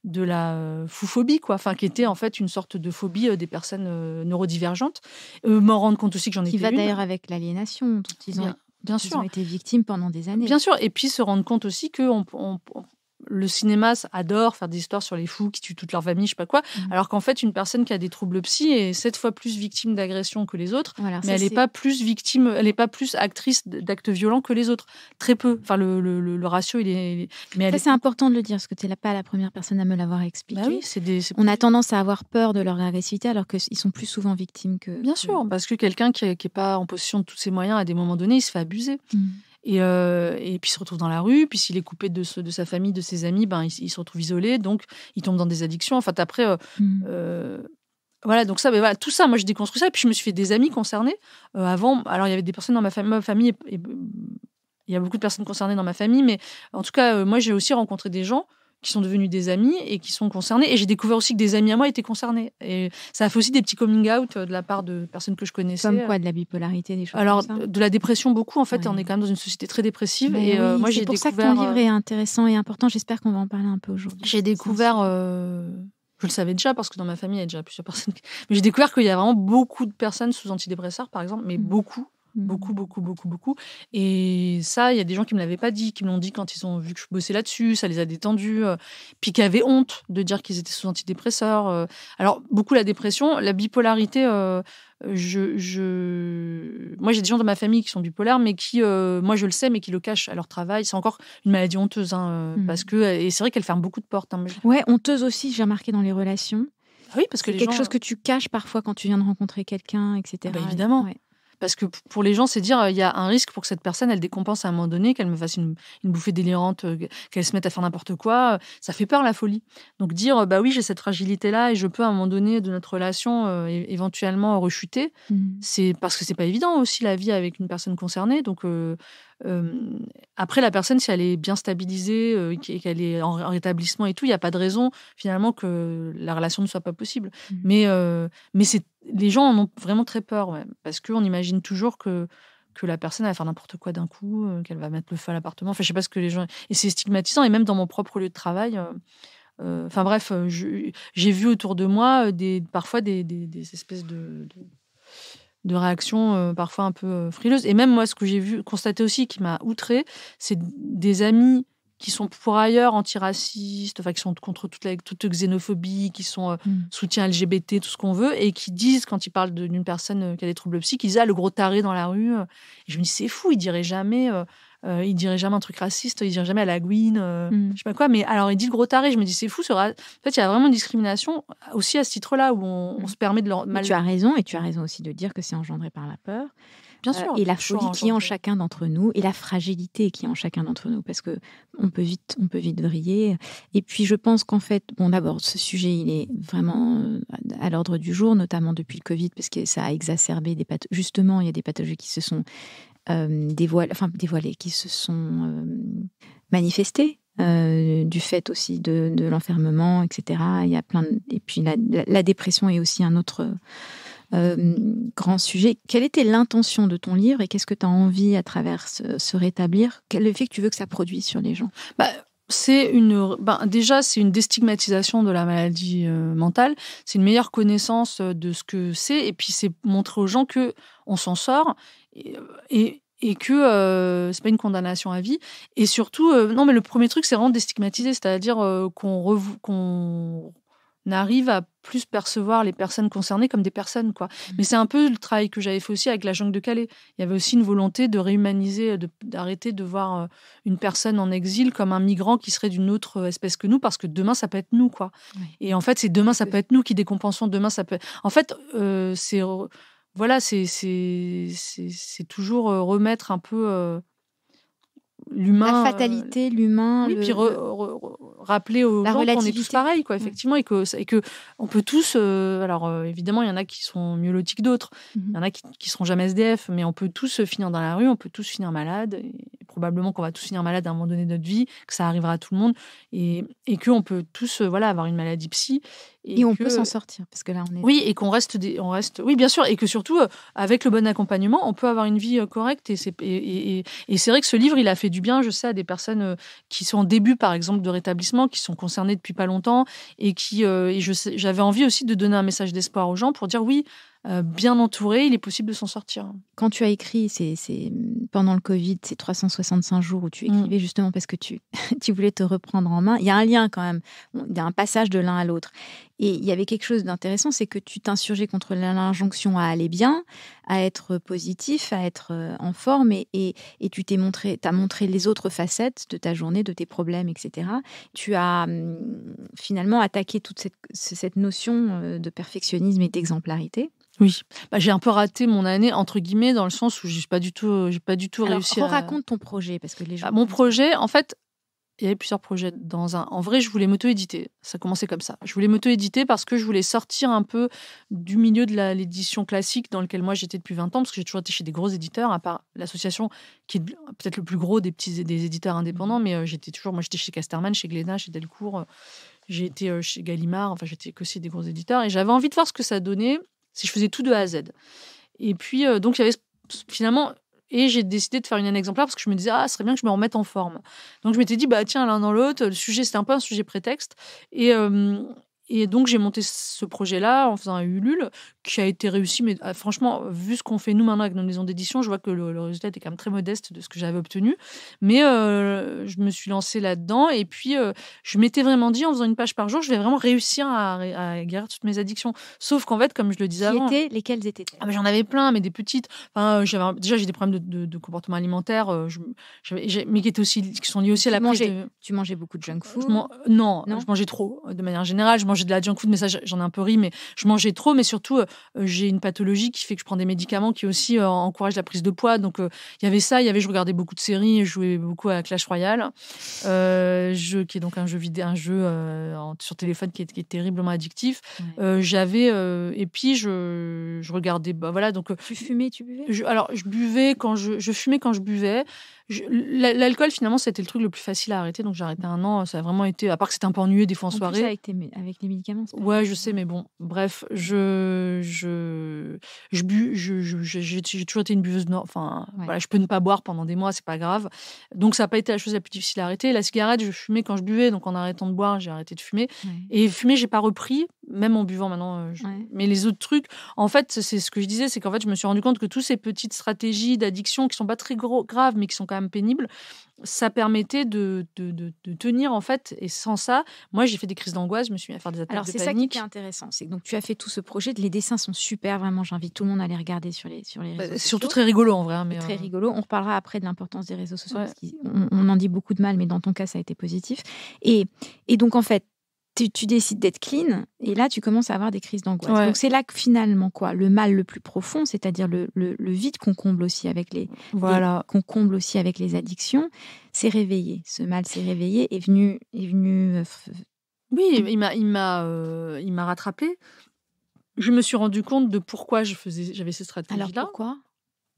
de la fouphobie, euh, quoi, enfin, qui était en fait une sorte de phobie euh, des personnes euh, neurodivergentes. M'en rendre compte aussi que j'en ai Qui va d'ailleurs avec l'aliénation dont ils ont, bien, été victimes pendant des années. Bien sûr, et puis se rendre compte aussi que le cinéma adore faire des histoires sur les fous qui tuent toute leur famille, je sais pas quoi. Mm. Alors qu'en fait, une personne qui a des troubles psy est sept fois plus victime d'agression que les autres, mais elle n'est pas plus victime, elle pas plus actrice d'actes violents que les autres. Très peu. Enfin, le, ratio, il est. c'est important de le dire parce que tu n'es pas la première personne à me l'avoir expliqué. Bah On a tendance à avoir peur de leur agressivité alors qu'ils sont plus souvent victimes que. Bien sûr, parce que quelqu'un qui n'est pas en possession de tous ses moyens à des moments donnés, il se fait abuser. Mm. Euh, et, puis il se retrouve dans la rue, puis s'il est coupé de, de, sa famille, de ses amis, ben, il, se retrouve isolé, donc il tombe dans des addictions. Enfin, après, euh, mm. euh, voilà, donc ça, ben, tout ça, moi j'ai déconstruit ça, et puis je me suis fait des amis concernés. avant, alors il y avait des personnes dans ma, famille, il y a beaucoup de personnes concernées dans ma famille, mais en tout cas, moi j'ai aussi rencontré des gens qui sont devenus des amis et qui sont concernés. Et j'ai découvert aussi que des amis à moi étaient concernés. Et ça a fait aussi des petits coming out euh, de la part de personnes que je connaissais. Comme quoi, de la bipolarité, des choses Alors, comme ça. de la dépression, beaucoup. En fait, on est quand même dans une société très dépressive. Ben et euh, moi, j'ai découvert. C'est pour ça que ton livre euh, est intéressant et important. J'espère qu'on va en parler un peu aujourd'hui. J'ai découvert. Je le savais déjà parce que dans ma famille, il y a déjà plusieurs personnes. Mais j'ai découvert qu'il y a vraiment beaucoup de personnes sous antidépresseurs, par exemple, mais mm. beaucoup Mmh. Beaucoup, beaucoup, beaucoup, beaucoup. Et ça, il y a des gens qui me l'avaient pas dit, qui me l'ont dit quand ils ont vu que je bossais là-dessus, ça les a détendus, euh, puis qui avaient honte de dire qu'ils étaient sous antidépresseurs. Euh. Alors, beaucoup la dépression, la bipolarité, euh, je, Moi, j'ai des gens dans ma famille qui sont bipolaires, mais qui, moi, je le sais, mais qui le cachent à leur travail. C'est encore une maladie honteuse, hein, mmh. parce que. Et c'est vrai qu'elle ferme beaucoup de portes. Oui, hein, Ouais, honteuse aussi, j'ai remarqué dans les relations. Ah oui, parce que gens... quelque chose que tu caches parfois quand tu viens de rencontrer quelqu'un, etc. Ah bah, évidemment. Parce que pour les gens, c'est dire il y a un risque pour que cette personne, elle décompense à un moment donné, qu'elle me fasse une, bouffée délirante, euh, qu'elle se mette à faire n'importe quoi. Euh, ça fait peur, la folie. Donc dire bah oui, j'ai cette fragilité-là et je peux à un moment donné de notre relation euh, éventuellement rechuter, mmh. c'est parce que c'est pas évident aussi la vie avec une personne concernée. Donc. Euh, après, la personne, si elle est bien stabilisée et euh, qu'elle est en, rétablissement et tout, il n'y a pas de raison finalement que la relation ne soit pas possible. Mmh. Mais, euh, mais c'est, les gens en ont vraiment très peur, parce qu'on imagine toujours que que la personne va faire n'importe quoi d'un coup, qu'elle va mettre le feu à l'appartement. Enfin, je sais pas ce que les gens. Et c'est stigmatisant. Et même dans mon propre lieu de travail. Enfin bref, j'ai vu autour de moi des, parfois des, espèces de de réactions euh, parfois un peu euh, frileuses. Et même moi, ce que j'ai vu, constaté aussi, qui m'a outré, c'est des amis qui sont pour ailleurs antiracistes, qui sont contre toute, toute xénophobie, qui sont euh, mm. soutien LGBT, tout ce qu'on veut, et qui disent, quand ils parlent d'une personne qui a des troubles psychiques, ils disent ah, le gros taré dans la rue. je me dis, c'est fou, il dirait jamais euh, il dirait jamais un truc raciste, il dirait jamais à la Guine euh, mm. je sais pas quoi. Mais alors, il dit le gros taré. Je me dis, c'est fou. En fait, il y a vraiment une discrimination aussi à ce titre-là où on, mm. se permet de leur mal. Tu as raison, et tu as raison aussi de dire que c'est engendré par la peur. Bien sûr. Euh, et la folie qui est en chacun d'entre nous et la fragilité qui est en chacun d'entre nous parce que on peut vite on peut vite vriller et puis je pense qu'en fait bon d'abord ce sujet il est vraiment à l'ordre du jour notamment depuis le Covid parce que ça a exacerbé des pathologies justement il y a des pathologies qui se sont euh, dévoilés, enfin qui se sont euh, manifestés euh, du fait aussi de, l'enfermement, etc. Il y a plein Et puis la, dépression est aussi un autre grand sujet. Quelle était l'intention de ton livre et qu'est-ce que tu as envie à travers se rétablir Quel effet que tu veux que ça produise sur les gens bah, c'est une, ben déjà, c'est une déstigmatisation de la maladie euh, mentale. C'est une meilleure connaissance euh, de ce que c'est, et puis c'est montrer aux gens que on s'en sort et, euh, et, que c'est pas une condamnation à vie. Et surtout, non, mais le premier truc, c'est vraiment déstigmatiser, c'est-à-dire qu'on qu'on arrive à plus percevoir les personnes concernées comme des personnes. quoi. Mmh. Mais c'est un peu le travail que j'avais fait aussi avec la jungle de Calais. Il y avait aussi une volonté de réhumaniser, d'arrêter de, voir euh, une personne en exil comme un migrant qui serait d'une autre euh, espèce que nous, parce que demain, ça peut être nous. quoi. Et en fait, c'est demain, ça peut être nous qui décompensons, demain, ça peut... En fait, euh, c'est... Voilà, c'est toujours remettre un peu l'humain. La euh, fatalité, l'humain. Oui, puis rappeler aux gens qu'on est tous pareils, quoi, mm. effectivement, et que, et que on peut tous. Euh, alors, euh, évidemment, il y en a qui sont mieux lotis que d'autres, mm-hmm. il y en a qui, ne seront jamais SDF, mais on peut tous finir dans la rue, on peut tous finir malade, et probablement qu'on va tous finir malade à un moment donné de notre vie, que ça arrivera à tout le monde, et, et qu'on peut tous voilà, avoir une maladie psy, et, on peut s'en sortir, parce que là, est. Oui, et qu'on reste, on reste. Oui, bien sûr, et que surtout, euh, avec le bon accompagnement, on peut avoir une vie euh, correcte. Et c'est, et, c'est vrai que ce livre, il a fait du bien, je sais, à des personnes euh, qui sont en début, par exemple, de rétablissement, qui sont concernées depuis pas longtemps, et qui. et j'avais envie aussi de donner un message d'espoir aux gens pour dire oui, euh, bien entouré, il est possible de s'en sortir. Quand tu as écrit, c'est pendant le Covid, ces 365 jours où tu mm. écrivais justement parce que tu, tu voulais te reprendre en main, il y a un lien quand même, il y a un passage de l'un à l'autre. Et il y avait quelque chose d'intéressant, c'est que tu t'insurgeais contre l'injonction à aller bien, à être positif, à être euh, en forme et, tu t'es montré, as montré les autres facettes de ta journée, de tes problèmes, etc. Tu as hum, finalement attaqué toute cette, notion euh, de perfectionnisme et d'exemplarité. Oui, bah, j'ai un peu raté mon année entre guillemets dans le sens où j'ai pas du tout, j'ai pas du tout réussi. À... raconte ton projet parce que les ah, mon projet, en fait, il y avait plusieurs projets dans un. En vrai, je voulais m'auto-éditer. Ça commençait comme ça. Je voulais m'auto-éditer parce que je voulais sortir un peu du milieu de l'édition classique dans lequel moi j'étais depuis 20 ans, parce que j'ai toujours été chez des gros éditeurs, à part l'association qui est peut-être le plus gros des petits des éditeurs indépendants, mhm. mais euh, j'étais toujours. Moi, j'étais chez Casterman, chez Glénat, chez Delcourt, euh, j'ai été euh, chez Gallimard, enfin, j'étais que des gros éditeurs. Et j'avais envie de voir ce que ça donnait si je faisais tout de A à Z. Et puis, donc, il y avait finalement et j'ai décidé de faire une année exemplaire parce que je me disais, ah, ce serait bien que je me remette en forme. Donc je m'étais dit, bah tiens, l'un dans l'autre, le sujet, c'est un peu un sujet prétexte. Et, euh, et donc, j'ai monté ce projet-là en faisant un Ulule qui a été réussi. Mais ah, franchement, vu ce qu'on fait nous maintenant avec nos maisons d'édition, je vois que le, résultat était quand même très modeste de ce que j'avais obtenu. Mais euh, je me suis lancée là-dedans. Et puis, euh, je m'étais vraiment dit, en faisant une page par jour, je vais vraiment réussir à, guérir toutes mes addictions. Sauf qu'en fait, comme je le disais qui avant. Étaient, lesquelles étaient ah, J'en avais plein, mais des petites. Euh, déjà, j'ai des problèmes de, comportement alimentaire, mais qui, étaient aussi, qui sont liés aussi à la manger Tu mangeais beaucoup de junk food non, non, je mangeais trop, de manière générale. Je mangeais de la junk food, mais ça, j'en ai un peu ri, mais je mangeais trop. Mais surtout, euh, euh, j'ai une pathologie qui fait que je prends des médicaments qui aussi euh, encouragent la prise de poids. Donc, il y avait ça. Il y avait, je regardais beaucoup de séries, je jouais beaucoup à Clash Royale, jeu qui est donc un jeu vidéo, un jeu sur téléphone qui est, terriblement addictif. J'avais et puis je, regardais, bah, voilà. Donc, tu fumais, tu buvais. alors, je buvais quand je, je fumais quand je buvais. L'alcool, finalement, c'était le truc le plus facile à arrêter, donc j'ai arrêté un an. Ça a vraiment été, à part que c'était un peu ennuyé, des fois en, soirée. Plus, avec, tes, avec les médicaments. Ouais, je sais, mais bon, bref, je je je bu, j'ai je, toujours été une buveuse. non Enfin, voilà, je peux ne pas boire pendant des mois, c'est pas grave. Donc ça n'a pas été la chose la plus difficile à arrêter. La cigarette, je fumais quand je buvais, donc en arrêtant de boire, j'ai arrêté de fumer. Et fumer, j'ai pas repris même en buvant maintenant. Euh, mais les autres trucs, en fait, c'est ce que je disais, c'est qu'en fait, je me suis rendu compte que toutes ces petites stratégies d'addiction qui sont pas très graves, mais qui sont quand même pénibles, ça permettait de, de, tenir en fait. Et sans ça, moi, j'ai fait des crises d'angoisse, je me suis mis à faire des attaques de panique. Alors c'est ça qui est intéressant, c'est donc tu as fait tout ce projet. Les dessins sont super, vraiment. J'invite tout le monde à les regarder sur les sur les. Bah, réseaux sociaux. C'est surtout très rigolo en vrai. Hein, très euh, rigolo. On reparlera après de l'importance des réseaux sociaux. Parce on, en dit beaucoup de mal, mais dans ton cas, ça a été positif. Et et donc en fait, tu, décides d'être clean et là, tu commences à avoir des crises d'angoisse. Donc, c'est là que finalement, quoi, le mal le plus profond, c'est-à-dire le, vide qu'on comble aussi avec les, voilà. qu'on comble aussi avec les addictions, s'est réveillé. Ce mal s'est réveillé, est venu, est venu. Euh, oui, il m'a, il m'a, euh, il m'a rattrapé. Je me suis rendu compte de pourquoi je faisais, j'avais cette stratégie là Alors pourquoi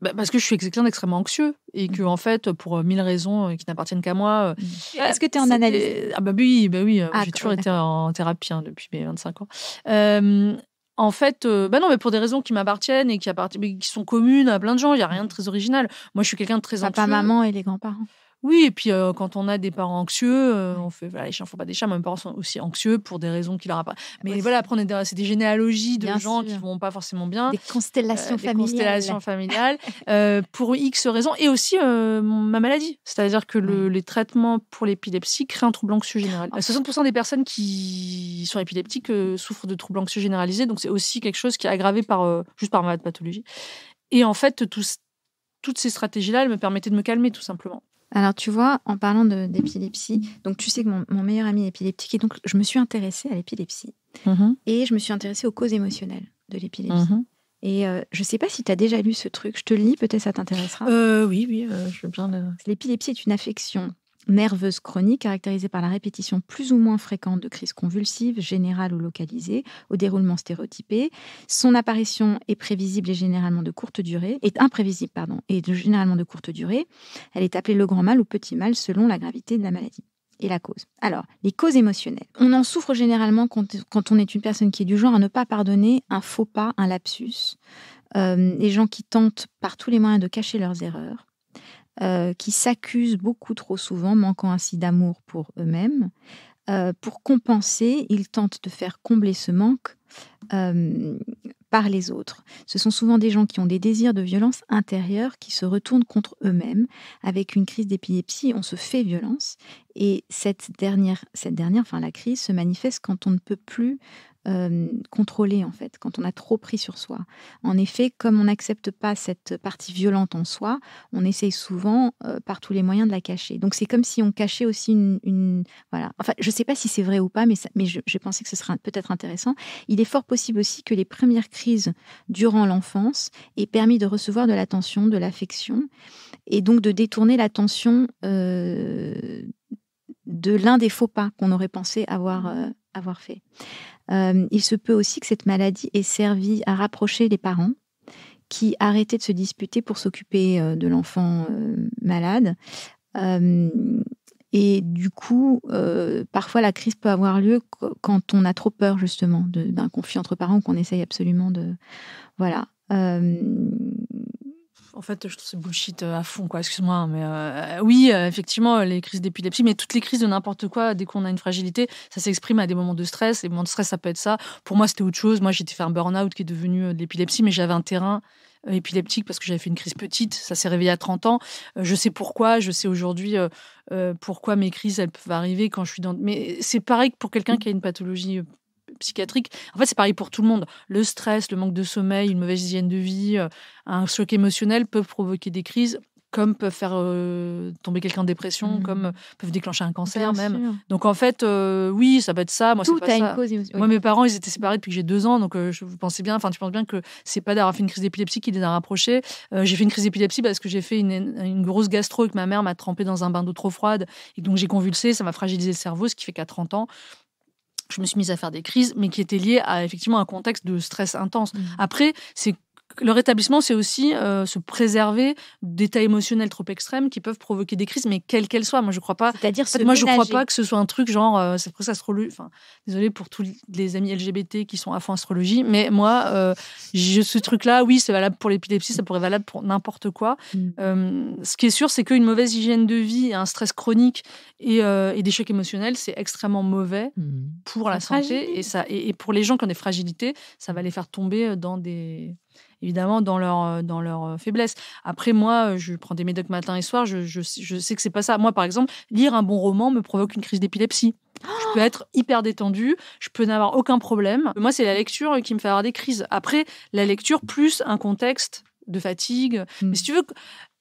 bah, parce que je suis quelqu'un d'extrêmement anxieux et que en fait pour euh, mille raisons euh, qui n'appartiennent qu'à moi euh, mmh. est-ce que tu es en analyse ah bah oui bah oui ah, j'ai toujours été en thérapie hein, depuis mes 25 ans en fait, bah, non, mais pour des raisons qui m'appartiennent et qui, appartiennent, qui sont communes à plein de gens, il n'y a rien de très original. Moi, je suis quelqu'un de très Papa, maman et les grands-parents. Oui, et puis euh, quand on a des parents anxieux, euh, on fait voilà, les chiens font pas des chats, mais mes parents sont aussi anxieux pour des raisons qu'il leur pas. Mais voilà, après, c'est des généalogies de gens qui vont pas forcément bien. Des constellations familiales. Euh, des Constellations familiales pour X raisons. Et aussi ma maladie. C'est-à-dire que les traitements pour l'épilepsie créent un trouble anxieux général. 60% ah. des personnes qui sont épileptiques souffrent de troubles anxieux généralisés. Donc c'est aussi quelque chose qui est aggravé par, juste par ma pathologie. Et en fait, toutes ces stratégies-là, elles me permettaient de me calmer, tout simplement. Alors, tu vois, en parlant d'épilepsie, donc tu sais que mon, meilleur ami est épileptique, et donc je me suis intéressée à l'épilepsie. Mm-hmm. Et je me suis intéressée aux causes émotionnelles de l'épilepsie. Mm-hmm. Et euh, je ne sais pas si tu as déjà lu ce truc. Je te le lis, peut-être ça t'intéressera. Euh, oui, oui, j'ai euh, je veux bien L'épilepsie est une affection nerveuse chronique caractérisée par la répétition plus ou moins fréquente de crises convulsives, générales ou localisées, au déroulement stéréotypé. Son apparition est prévisible et généralement de courte durée, est imprévisible, pardon, et généralement de courte durée. Elle est appelée le grand mal ou petit mal selon la gravité de la maladie. Et la cause. Alors, les causes émotionnelles. On en souffre généralement quand, on est une personne qui est du genre à ne pas pardonner un faux pas, un lapsus. Euh, les gens qui tentent par tous les moyens de cacher leurs erreurs euh, qui s'accusent beaucoup trop souvent, manquant ainsi d'amour pour eux-mêmes. Euh, pour compenser, ils tentent de faire combler ce manque euh, par les autres. Ce sont souvent des gens qui ont des désirs de violence intérieure qui se retournent contre eux-mêmes. Avec une crise d'épilepsie, on se fait violence et cette dernière, cette dernière, enfin la crise, se manifeste quand on ne peut plus euh, contrôler en fait, quand on a trop pris sur soi. En effet, comme on n'accepte pas cette partie violente en soi, on essaye souvent euh, par tous les moyens de la cacher. Donc c'est comme si on cachait aussi une, voilà. Enfin, je ne sais pas si c'est vrai ou pas, mais mais j'ai pensé que ce serait peut-être intéressant. Il est fort possible aussi que les premières crises durant l'enfance aient permis de recevoir de l'attention, de l'affection, et donc de détourner l'attention. Euh, de l'un des faux pas qu'on aurait pensé avoir, mmh. euh, avoir fait. Euh, il se peut aussi que cette maladie ait servi à rapprocher les parents qui arrêtaient de se disputer pour s'occuper euh, de l'enfant malade. et du coup, parfois la crise peut avoir lieu quand on a trop peur justement d'un conflit entre parents qu'on essaye absolument de... Voilà en fait, je trouve c'est bullshit euh, à fond, quoi. Excuse-moi, hein, mais euh, oui, euh, effectivement, les crises d'épilepsie, mais toutes les crises de n'importe quoi, dès qu'on a une fragilité, ça s'exprime à des moments de stress. Et moments de stress, ça peut être ça. Pour moi, c'était autre chose. Moi, j'étais fait un burn-out qui est devenu de l'épilepsie, mais j'avais un terrain épileptique parce que j'avais fait une crise petite, ça s'est réveillé à 30 ans. Je sais pourquoi, je sais aujourd'hui pourquoi mes crises elles peuvent arriver quand je suis dans. Mais c'est pareil que pour quelqu'un qui a une pathologie psychiatrique. En fait, c'est pareil pour tout le monde. Le stress, le manque de sommeil, une mauvaise hygiène de vie, euh, un choc émotionnel peuvent provoquer des crises comme peuvent faire euh, tomber quelqu'un en dépression, mmh. comme euh, peuvent déclencher un cancer même. Donc en fait, oui, ça peut être ça. Moi, Tout pas ça. Moi, mes parents, ils étaient séparés depuis que j'ai deux ans, donc je pense bien. Enfin, tu penses bien que c'est pas d'avoir fait une crise d'épilepsie qui les a rapprochés. j'ai fait une crise d'épilepsie parce que j'ai fait une, grosse gastro et que ma mère m'a trempé dans un bain d'eau trop froide et donc j'ai convulsé. Ça m'a fragilisé le cerveau, ce qui fait qu'à 30 ans, je me suis mise à faire des crises, mais qui étaient liées à effectivement un contexte de stress intense. Mmh. Après, c'est le rétablissement, c'est aussi euh, se préserver d'états émotionnels trop extrêmes qui peuvent provoquer des crises, mais quelles qu'elles soient. Moi, je crois pas. C'est-à-dire, moi, crois pas que ce soit un truc genre, euh, c'est astrologie. Enfin, désolé pour tous les amis LGBT qui sont à fond astrologie, mais moi, euh, ce truc-là, oui, c'est valable pour l'épilepsie, ça pourrait être valable pour n'importe quoi. Mm. ce qui est sûr, c'est qu'une mauvaise hygiène de vie, un stress chronique et, des chocs émotionnels, c'est extrêmement mauvais mm. pour la santé et ça, et pour les gens qui ont des fragilités, ça va les faire tomber dans des évidemment, dans leur, euh, dans leur euh, faiblesse. Après, moi, euh, je prends des médocs matin et soir, je, sais que c'est pas ça. Moi, par exemple, lire un bon roman me provoque une crise d'épilepsie. Je peux être hyper détendue, je peux n'avoir aucun problème. Moi, c'est la lecture qui me fait avoir des crises. Après, la lecture plus un contexte de fatigue. Mmh. Mais si tu veux,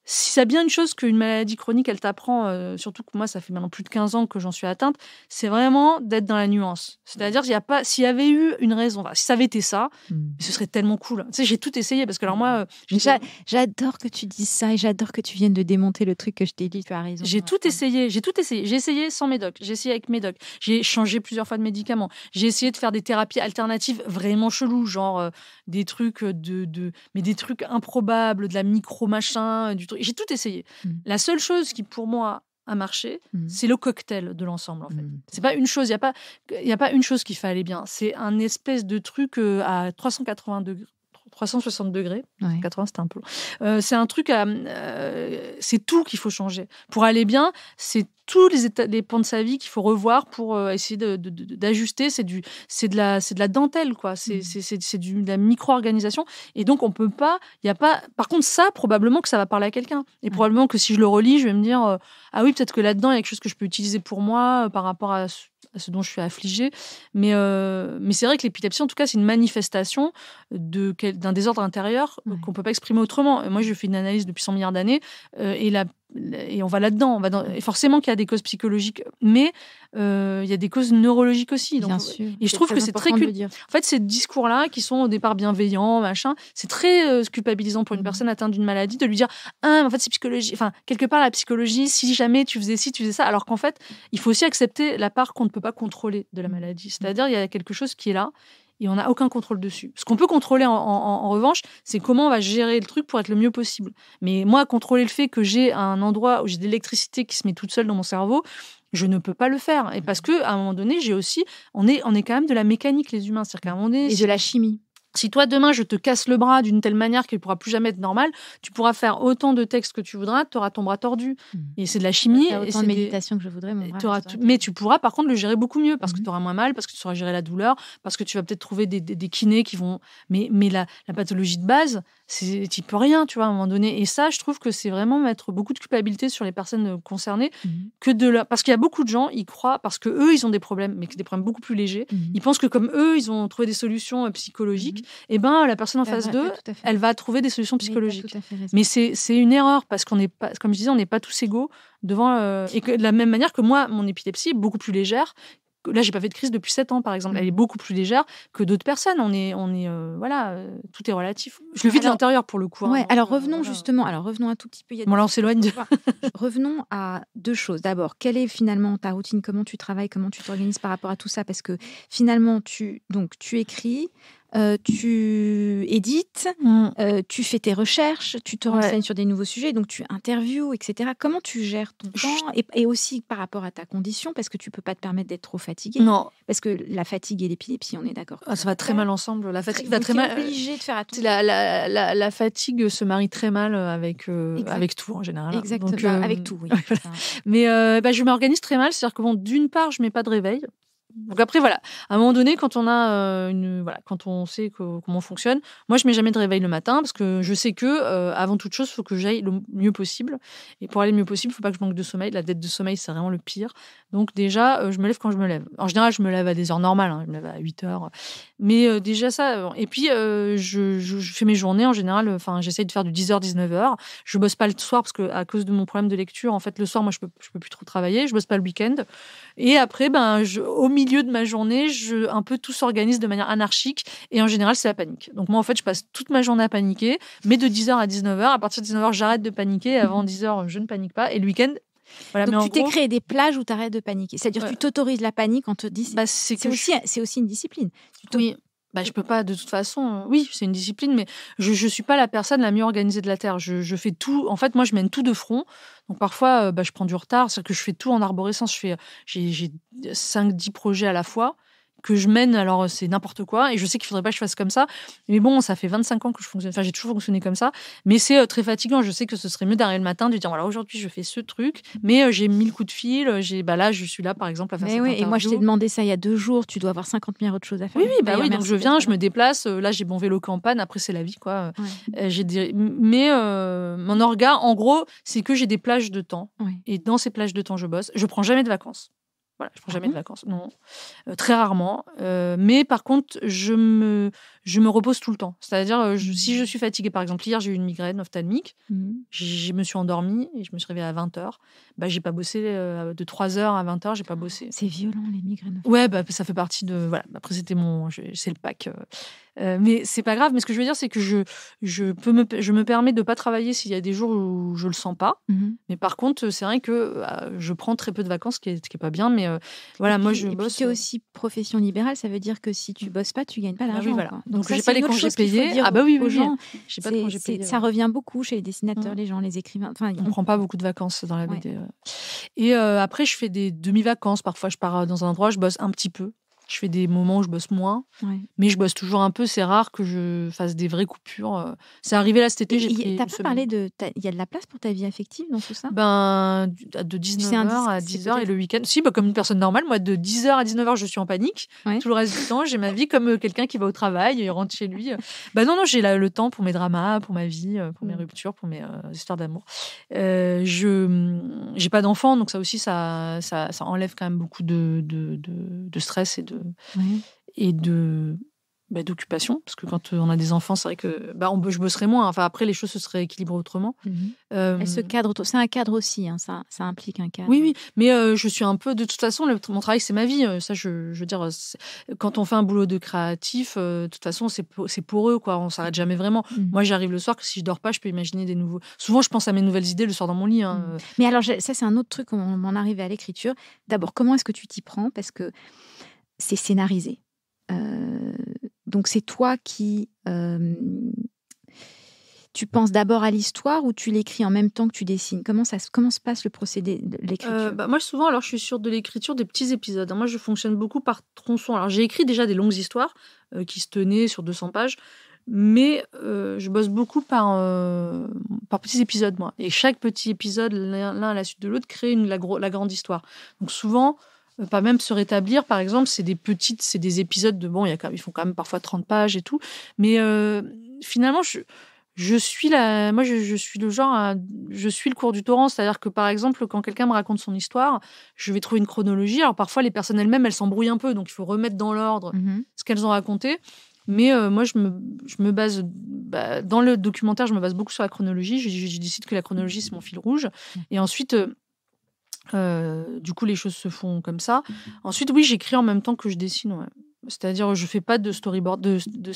si ça bien une chose qu'une maladie chronique, elle t'apprend, euh, surtout que moi, ça fait maintenant plus de 15 ans que j'en suis atteinte, c'est vraiment d'être dans la nuance. C'est-à-dire, s'il mm. y, pas, s'il y avait eu une raison, si ça avait été ça, mm. ce serait tellement cool. Tu sais, j'ai tout essayé parce que, alors moi. Mm. Euh, j'adore que tu dises ça et j'adore que tu viennes de démonter le truc que je t'ai dit, tu as raison. J'ai tout essayé, j'ai tout essayé. J'ai essayé sans médoc, j'ai essayé avec médoc, j'ai changé plusieurs fois de médicaments, j'ai essayé de faire des thérapies alternatives vraiment cheloues, genre euh, des trucs de, de, mais des trucs improbables, de la micro machin, du truc. J'ai tout essayé. Mmh. La seule chose qui pour moi a marché mmh. c'est le cocktail de l'ensemble en fait. Mmh. C'est pas une chose, il y a pas il y a pas une chose qui fallait bien, c'est un espèce de truc à 380 degrés 360 degrés. 80, c'est un peu euh, c'est un truc à. Euh, c'est tout qu'il faut changer. Pour aller bien, c'est tous les, états, les pans de sa vie qu'il faut revoir pour euh, essayer d'ajuster. C'est c'est de la, de la dentelle, quoi. C'est, mm. de la micro-organisation. Et donc, on peut pas, il y a pas. Par contre, ça, probablement que ça va parler à quelqu'un. Et probablement que si je le relis, je vais me dire, ah oui, peut-être que là-dedans, il y a quelque chose que je peux utiliser pour moi par rapport à ce dont je suis affligée. Mais, euh, mais c'est vrai que l'épilepsie, en tout cas, c'est une manifestation d'un désordre intérieur qu'on ne peut pas exprimer autrement. Moi, je fais une analyse depuis 100 milliards d'années euh, et la et on va là-dedans. On Forcément qu'il y a des causes psychologiques, mais euh, il y a des causes neurologiques aussi. Bien sûr. Et je trouve que c'est très. Dire. En fait, ces discours-là, qui sont au départ bienveillants, machin, c'est très euh, culpabilisant pour une mhm. personne atteinte d'une maladie de lui dire Ah, en fait, c'est psychologie. Enfin, quelque part, la psychologie, si jamais tu faisais ci, tu faisais ça. Alors qu'en fait, il faut aussi accepter la part qu'on ne peut pas contrôler de la mhm. maladie. C'est-à-dire, il y a quelque chose qui est là, et on n'a aucun contrôle dessus. Ce qu'on peut contrôler en, revanche, c'est comment on va gérer le truc pour être le mieux possible. Mais moi, contrôler le fait que j'ai un endroit où j'ai de l'électricité qui se met toute seule dans mon cerveau, je ne peux pas le faire. Et parce mmh. que à un moment donné, j'ai aussi, on est, on est quand même de la mécanique les humains, cest à et de la chimie. Si toi, demain, je te casse le bras d'une telle manière qu'il ne pourra plus jamais être normal, tu pourras faire autant de textes que tu voudras, tu auras ton bras tordu. Hmm. Et c'est de la chimie. Faire autant et méditation que je voudrais, mon bras Mais tu pourras, par contre, le gérer beaucoup mieux parce que mhm. tu auras moins mal, parce que tu sauras gérer la douleur, parce que tu vas peut-être trouver des, kinés qui vont. Mais, mais la pathologie de base, c'est tu peux rien, tu vois, à un moment donné. Et ça, je trouve que c'est vraiment mettre beaucoup de culpabilité sur les personnes euh, concernées mhm. que de parce qu'il y a beaucoup de gens, ils croient parce que eux, ils ont des problèmes, mais que des problèmes beaucoup plus légers. Mhm. Ils pensent que comme eux, ils ont trouvé des solutions euh, psychologiques. Et mhm. eh ben la personne en ah, face d'eux, elle va trouver des solutions psychologiques. Mais c'est une erreur parce qu'on n'est pas, comme je disais, on n'est pas tous égaux devant euh, et de la même manière que moi, mon épilepsie est beaucoup plus légère Là, j'ai pas fait de crise depuis 7 ans, par exemple. Elle mm. est beaucoup plus légère que d'autres personnes. On est, on est, euh, voilà, euh, tout est relatif. Je le vis de l'intérieur pour le coup. Hein, ouais. alors euh, revenons justement. Alors revenons un tout petit peu. bon, on s'éloigne. revenons à deux choses. D'abord, quelle est finalement ta routine Comment tu travailles Comment tu t'organises par rapport à tout ça Parce que finalement, tu donc tu écris. Euh, tu édites, mm. euh, tu fais tes recherches, tu te renseignes sur des nouveaux sujets, donc tu interviews, etc. Comment tu gères ton temps et, aussi par rapport à ta condition, parce que tu peux pas te permettre d'être trop fatigué. Non. Parce que la fatigue et l'épilepsie, on est d'accord. Ah, ça va très mal ensemble. La fatigue va très mal. Obligé de faire attention. La, la, fatigue se marie très mal avec euh, avec tout en général. Exactement. Bah, avec tout. Oui. Mais bah, je m'organise très mal, c'est-à-dire que d'une part, je mets pas de réveil. Donc après, voilà, à un moment donné, quand on a euh, une, voilà, quand on sait comment on fonctionne, moi je mets jamais de réveil le matin parce que je sais que euh, avant toute chose, il faut que j'aille le mieux possible. Et pour aller le mieux possible, il faut pas que je manque de sommeil. La dette de sommeil, c'est vraiment le pire. Donc déjà, euh, je me lève quand je me lève. En général, je me lève à des heures normales. Hein. je me lève à 8 heures. Mais déjà ça. Et puis je, fais mes journées en général. Enfin, j'essaye de faire du 10h, 19h. Je bosse pas le soir parce que à cause de mon problème de lecture, en fait, le soir, moi, je peux, je peux plus trop travailler. Je bosse pas le week-end. Et après, ben, je, au milieu milieu de ma journée, je, un peu tout s'organise de manière anarchique et en général, c'est la panique. Donc moi, en fait, je passe toute ma journée à paniquer, mais de 10h à 19h, à partir de 19h, j'arrête de paniquer, avant 10h, mhm. je ne panique pas, et le week-end, voilà, Donc tu t'es créé des plages où tu arrêtes de paniquer. C'est-à-dire tu t'autorises la panique en te disant... Bah, c'est aussi, aussi, une discipline. oui bah, je peux pas de toute façon. Euh, oui, c'est une discipline, mais je ne suis pas la personne la mieux organisée de la terre. Je, fais tout. En fait, moi, je mène tout de front. Donc parfois, euh, bah, je prends du retard. C'est que je fais tout en arborescence. Je fais euh, j'ai 5-10 projets à la fois que je mène. Alors, euh, c'est n'importe quoi. Et je sais qu'il faudrait pas que je fasse comme ça. Mais bon, ça fait 25 ans que je fonctionne. Enfin, j'ai toujours fonctionné comme ça. Mais c'est euh, très fatigant. Je sais que ce serait mieux d'arriver le matin, de dire voilà, aujourd'hui, je fais ce truc. Mais euh, j'ai mille coups de fil. J'ai, bah là, je suis là, par exemple, à faire Et moi, je t'ai demandé ça il y a deux jours. Tu dois avoir 50 000 autres choses à faire. Oui, oui, bah, bah oui. Donc, je viens, je me déplace. Là, j'ai mon vélo campagne. Après, c'est la vie, quoi. j'ai Mais mon orga, en gros, c'est que j'ai des plages de temps. Et dans ces plages de temps, je bosse. Je prends jamais de vacances. Voilà, je prends jamais de vacances, non, euh, très rarement. Euh, mais par contre, je me, je me repose tout le temps. C'est-à-dire, euh, si mmh. je suis fatiguée, par exemple, hier j'ai eu une migraine ophtalmique, mmh. je me suis endormie et je me suis réveillée à 20h. Bah, j'ai pas bossé de 3h à 20h, j'ai pas oh, bossé. C'est violent les migraines. Ouais, bah, ça fait partie de. Voilà, bah, après c'était mon. C'est le pack. Euh, mais c'est pas grave. Mais ce que je veux dire, c'est que je, je, peux me, je me permets de pas travailler s'il y a des jours où je le sens pas. Mmh mais par contre, c'est vrai que euh, je prends très peu de vacances, ce qui est, pas bien. Mais euh, voilà, moi, je et bosse. aussi profession libérale, ça veut dire que si tu bosses pas, tu gagnes pas ah d'argent. voilà. Donc, je n'ai pas les congés payés. Ah bah oui, oui, Pas Ça revient beaucoup chez les dessinateurs, les gens, les écrivains. Enfin, ne prend pas beaucoup de vacances dans la BD. Et après, je fais des demi-vacances. Parfois, je pars dans un endroit, je bosse un petit peu. Je fais des moments où je bosse moins, mais je bosse toujours un peu. C'est rare que je fasse des vraies coupures. Euh. C'est arrivé là cet été. parlé de. Il y a de la place pour ta vie affective dans tout ça Ben, de 19h à 10h et le week-end. Si, ben, comme une personne normale, moi, de 10h à 19h, je suis en panique. Tout le reste du temps, j'ai ma vie comme euh, quelqu'un qui va au travail et rentre chez lui. bah non, non, j'ai le temps pour mes dramas, pour ma vie, pour mes mm. ruptures, pour mes histoires d'amour. je j'ai pas d'enfant, donc ça aussi, ça, ça, enlève quand même beaucoup de, de, de, de stress et de et de bah, d'occupation parce que quand euh, on a des enfants c'est vrai que bah on je bosserai moins hein. enfin après les choses se seraient équilibrées autrement mmh euh, cadre c'est un cadre aussi hein, ça ça implique un cadre oui oui mais euh, je suis un peu de toute façon mon travail c'est ma vie ça je, veux dire quand on fait un boulot de créatif de toute façon c'est pour, c'est pour eux quoi on s'arrête jamais vraiment mmh. moi j'arrive le soir que si je dors pas je peux imaginer des nouveaux souvent je pense à mes nouvelles idées le soir dans mon lit hein. mmh. mais alors ça c'est un autre truc on, m'en en à l'écriture d'abord comment est-ce que tu t'y prends parce que c'est scénarisé. Euh, donc c'est toi qui... Euh, tu penses d'abord à l'histoire ou tu l'écris en même temps que tu dessines comment, ça, comment se passe le procédé de l'écriture euh, bah, Moi, souvent, alors je suis sûre de l'écriture des petits épisodes. Hein. Moi, je fonctionne beaucoup par tronçons. Alors j'ai écrit déjà des longues histoires qui se tenaient sur 200 pages mais je bosse beaucoup par, par petits épisodes, moi. Et chaque petit épisode, l'un à la suite de l'autre, crée une, la grande histoire. Donc souvent, pas même se rétablir. Par exemple, c'est des petites, c'est des épisodes de bon, il y a ils font quand même parfois 30 pages et tout. Mais euh, finalement, je, je suis la, moi, je, suis le genre, je suis le cours du torrent. C'est-à-dire que par exemple, quand quelqu'un me raconte son histoire, je vais trouver une chronologie. Alors parfois, les personnes elles-mêmes, elles s'embrouillent un peu, donc il faut remettre dans l'ordre mmh ce qu'elles ont raconté. Mais euh, moi, je me, base, bah, dans le documentaire, je me base beaucoup sur la chronologie. Je, décide que la chronologie, c'est mon fil rouge. Mmh. Et ensuite, euh, euh, du coup, les choses se font comme ça. Mmh Ensuite, oui, j'écris en même temps que je dessine. C'est-à-dire, je fais pas de storyboard, de, de,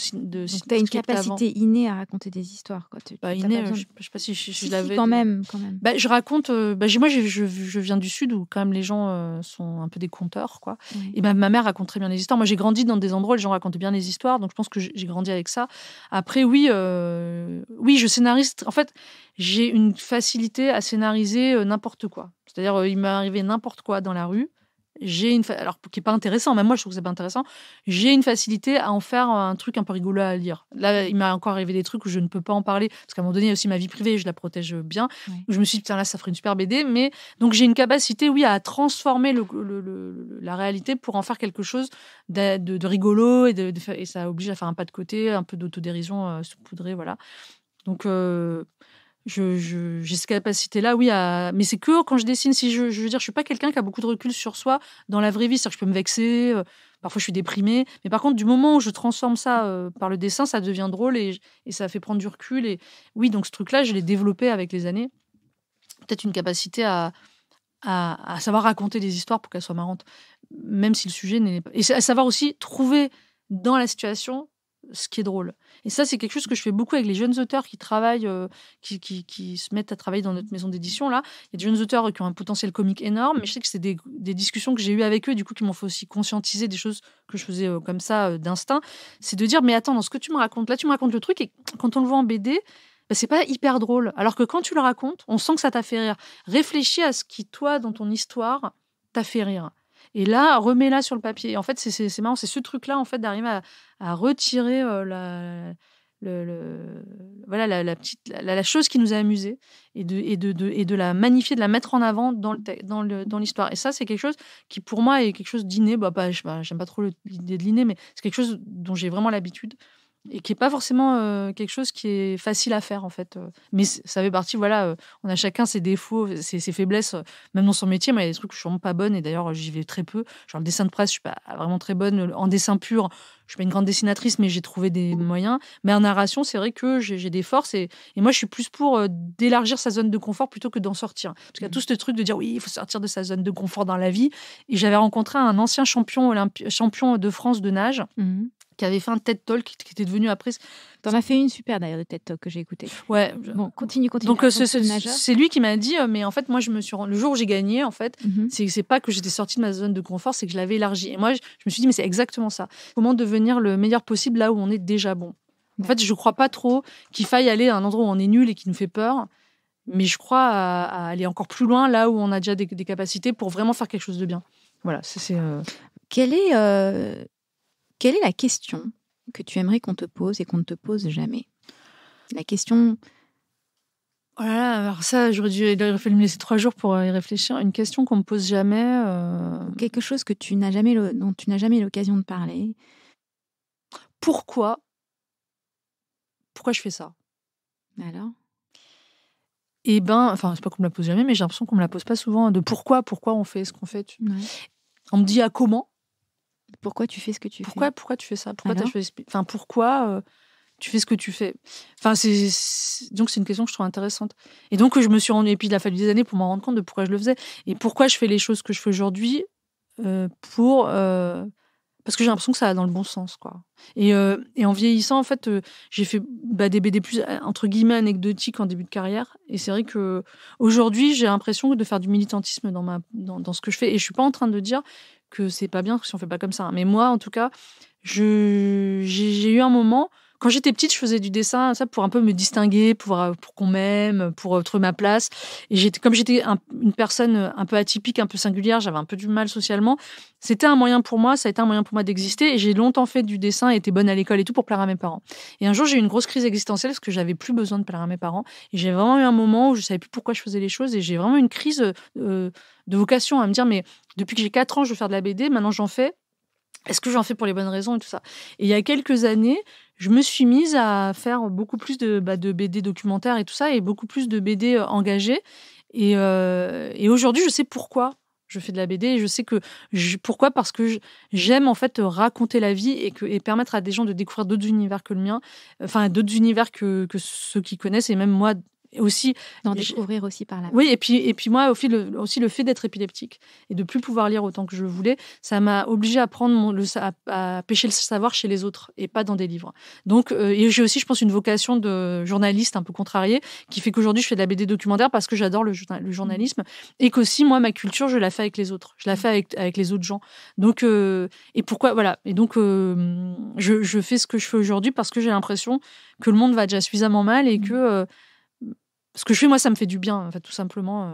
tu as une capacité innée à raconter des histoires. Bah, innée, je, sais pas si je, l'avais. quand même, quand même. Bah, je raconte. Euh, bah, moi, je, viens du Sud où, quand même, les gens euh, sont un peu des conteurs. Quoi. Et ma mère racontait bien les histoires. Moi, j'ai grandi dans des endroits où les gens racontaient bien les histoires. Donc, je pense que j'ai grandi avec ça. Après, oui, oui, je scénariste. En fait, j'ai une facilité à scénariser n'importe quoi. C'est-à-dire, euh, il m'est arrivé n'importe quoi dans la rue. J'ai une, alors qui est pas intéressant, même moi je trouve que c'est pas intéressant. J'ai une facilité à en faire un truc un peu rigolo à lire. Là, il m'a encore arrivé des trucs où je ne peux pas en parler parce qu'à un moment donné il y a aussi ma vie privée, je la protège bien. Je me suis dit, putain, là, ça ferait une super BD, mais donc j'ai une capacité, oui, à transformer la réalité pour en faire quelque chose de, rigolo et, ça oblige à faire un pas de côté, un peu d'autodérision euh, saupoudrée, voilà. Donc euh, j'ai cette capacité-là, oui, mais c'est que quand je dessine. Si je, je veux dire, je suis pas quelqu'un qui a beaucoup de recul sur soi dans la vraie vie, cest je peux me vexer, euh, parfois je suis déprimée, mais par contre, du moment où je transforme ça euh, par le dessin, ça devient drôle et, ça fait prendre du recul. Et oui, donc ce truc-là, je l'ai développé avec les années. Peut-être une capacité à, à, savoir raconter des histoires pour qu'elles soient marrantes, même si le sujet n'est pas. Et à savoir aussi trouver dans la situation ce qui est drôle. Et ça, c'est quelque chose que je fais beaucoup avec les jeunes auteurs qui travaillent, euh, qui, se mettent à travailler dans notre maison d'édition. Là, il y a des jeunes auteurs qui ont un potentiel comique énorme, mais je sais que c'est des, discussions que j'ai eues avec eux, du coup, qui m'ont fait aussi conscientiser des choses que je faisais euh, comme ça euh, d'instinct. C'est de dire, mais attends, dans ce que tu me racontes, là, tu me racontes le truc, et quand on le voit en BD, bah, c'est pas hyper drôle. Alors que quand tu le racontes, on sent que ça t'a fait rire. Réfléchis à ce qui, toi, dans ton histoire, t'a fait rire. Et là, remets-la sur le papier. en fait, c'est marrant, c'est ce truc-là, en fait, d'arriver à, retirer euh, la, le, voilà, la, petite, la, chose qui nous a amusés et de, et de, et de la magnifier, de la mettre en avant dans, le, dans, l'histoire. Et ça, c'est quelque chose qui, pour moi, est quelque chose d'inné. Bah, j'aime pas trop l'idée de l'inné, mais c'est quelque chose dont j'ai vraiment l'habitude et qui n'est pas forcément euh, quelque chose qui est facile à faire en fait. Euh. Mais ça fait partie, voilà, euh, on a chacun ses défauts, ses, faiblesses, même dans son métier. mais il y a des trucs que je suis vraiment pas bonne et d'ailleurs j'y vais très peu. Genre le dessin de presse, je suis pas vraiment très bonne en dessin pur. Je suis pas une grande dessinatrice, mais j'ai trouvé des mmh. moyens. Mais en narration, c'est vrai que j'ai des forces et, moi je suis plus pour d'élargir sa zone de confort plutôt que d'en sortir. Parce qu'il y a mmh. tout ce truc de dire oui, il faut sortir de sa zone de confort dans la vie. Et j'avais rencontré un ancien champion, champion de France de nage. Mmh qui avait fait un TED Talk qui était devenu après. T'en as fait une super d'ailleurs de TED Talk que j'ai écouté. Ouais. Bon, continue, continue. Donc euh, c'est lui qui m'a dit, euh, mais en fait moi je me suis le jour où j'ai gagné en fait, mhm. c'est pas que j'étais sorti de ma zone de confort, c'est que je l'avais élargie. Et moi je, me suis dit mais c'est exactement ça. Comment devenir le meilleur possible là où on est déjà bon. En fait je crois pas trop qu'il faille aller à un endroit où on est nul et qui nous fait peur. Mais je crois à, aller encore plus loin là où on a déjà des, capacités pour vraiment faire quelque chose de bien. Voilà, c'est. Euh Quel est quelle est la question que tu aimerais qu'on te pose et qu'on ne te pose jamais La question. Voilà, oh alors ça, j'aurais dû me laisser trois jours pour euh, y réfléchir. Une question qu'on me pose jamais. Euh, Quelque chose que tu n'as jamais dont tu n'as jamais l'occasion de parler. Pourquoi Pourquoi je fais ça Alors Eh ben, enfin, c'est pas qu'on me la pose jamais, mais j'ai l'impression qu'on me la pose pas souvent. Hein, de pourquoi, pourquoi on fait ce qu'on fait. On me dit à ah, comment pourquoi tu fais ce que tu fais Pourquoi tu fais ça Pourquoi tu Enfin, pourquoi euh, tu fais ce que tu fais Enfin, c'est donc c'est une question que je trouve intéressante. Et donc je me suis rendu et puis il a fallu des années pour m'en rendre compte de pourquoi je le faisais et pourquoi je fais les choses que je fais aujourd'hui euh, pour euh, parce que j'ai l'impression que ça va dans le bon sens quoi. Et, en vieillissant en fait, j'ai fait bah, des BD plus entre guillemets anecdotiques en début de carrière et c'est vrai que aujourd'hui, j'ai l'impression de faire du militantisme dans ma ce que je fais et je suis pas en train de dire que c'est pas bien si on fait pas comme ça. Hein. Mais moi, en tout cas, j'ai eu un moment quand j'étais petite, je faisais du dessin ça pour un peu me distinguer, pour, euh, pour qu'on m'aime, pour euh, trouver ma place. Et j'étais, comme j'étais une personne euh, un peu atypique, un peu singulière, j'avais un peu du mal socialement. C'était un moyen pour moi, ça a été un moyen pour moi d'exister. Et j'ai longtemps fait du dessin, été bonne à l'école et tout pour plaire à mes parents. Et un jour, j'ai eu une grosse crise existentielle parce que j'avais plus besoin de plaire à mes parents. Et j'ai vraiment eu un moment où je savais plus pourquoi je faisais les choses. Et j'ai vraiment une crise de vocation à me dire, mais depuis que j'ai 4 ans, je veux faire de la BD, maintenant j'en fais. Est-ce que j'en fais pour les bonnes raisons et tout ça Et il y a quelques années, je me suis mise à faire beaucoup plus de, BD bah, documentaires et tout ça, et beaucoup plus de BD euh, engagées. Euh, et, aujourd'hui, je sais pourquoi je fais de la BD. Et je sais que pourquoi Parce que j'aime en fait raconter la vie et, permettre à des gens de découvrir d'autres univers que le mien, enfin d'autres univers que, ceux qui connaissent et même moi aussi d'en découvrir aussi par là. Oui, et puis et puis moi aussi le fait d'être épileptique et de plus pouvoir lire autant que je voulais, ça m'a obligé à prendre le à, pêcher le savoir chez les autres et pas dans des livres. Donc euh, et j'ai aussi je pense une vocation de journaliste un peu contrariée qui fait qu'aujourd'hui je fais de la BD documentaire parce que j'adore le, le, journalisme mmh. et qu'aussi moi ma culture je la fais avec les autres, je la mmh. fais avec avec les autres gens. Donc euh, et pourquoi voilà et donc euh, je fais ce que je fais aujourd'hui parce que j'ai l'impression que le monde va déjà suffisamment mal et mmh. que ce que je fais, moi, ça me fait du bien, en fait, tout simplement. Euh,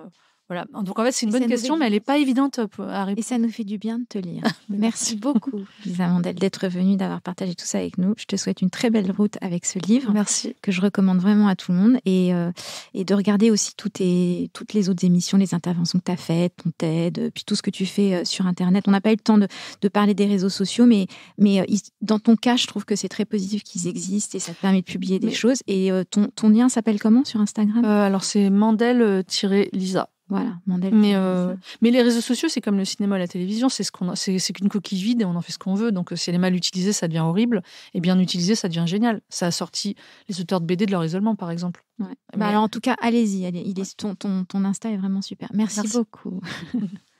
voilà. Donc en fait, c'est une bonne question, mais elle n'est pas évidente euh, à répondre. Et ça nous fait du bien de te lire. Merci beaucoup, Lisa Mandel, d'être venue, d'avoir partagé tout ça avec nous. Je te souhaite une très belle route avec ce livre. Merci. Que je recommande vraiment à tout le monde. Et, euh, et de regarder aussi toutes les autres émissions, les interventions que tu as faites, ton TED, puis tout ce que tu fais euh, sur Internet. On n'a pas eu le temps de, parler des réseaux sociaux, mais, mais dans ton cas, je trouve que c'est très positif qu'ils existent et ça te permet de publier des choses. Et ton, lien s'appelle comment sur Instagram Alors c'est Mandel-Lisa. Voilà, Mandel. Mais, euh, mais les réseaux sociaux, c'est comme le cinéma et la télévision, c'est ce qu'on, c'est, qu'une coquille vide et on en fait ce qu'on veut. Donc, euh, si elle est mal utilisée, ça devient horrible, et bien utilisée, ça devient génial. Ça a sorti les auteurs de BD de leur isolement, par exemple. Bah, alors, en tout cas, allez-y. il est, ton, ton, ton Insta est vraiment super. Merci. beaucoup.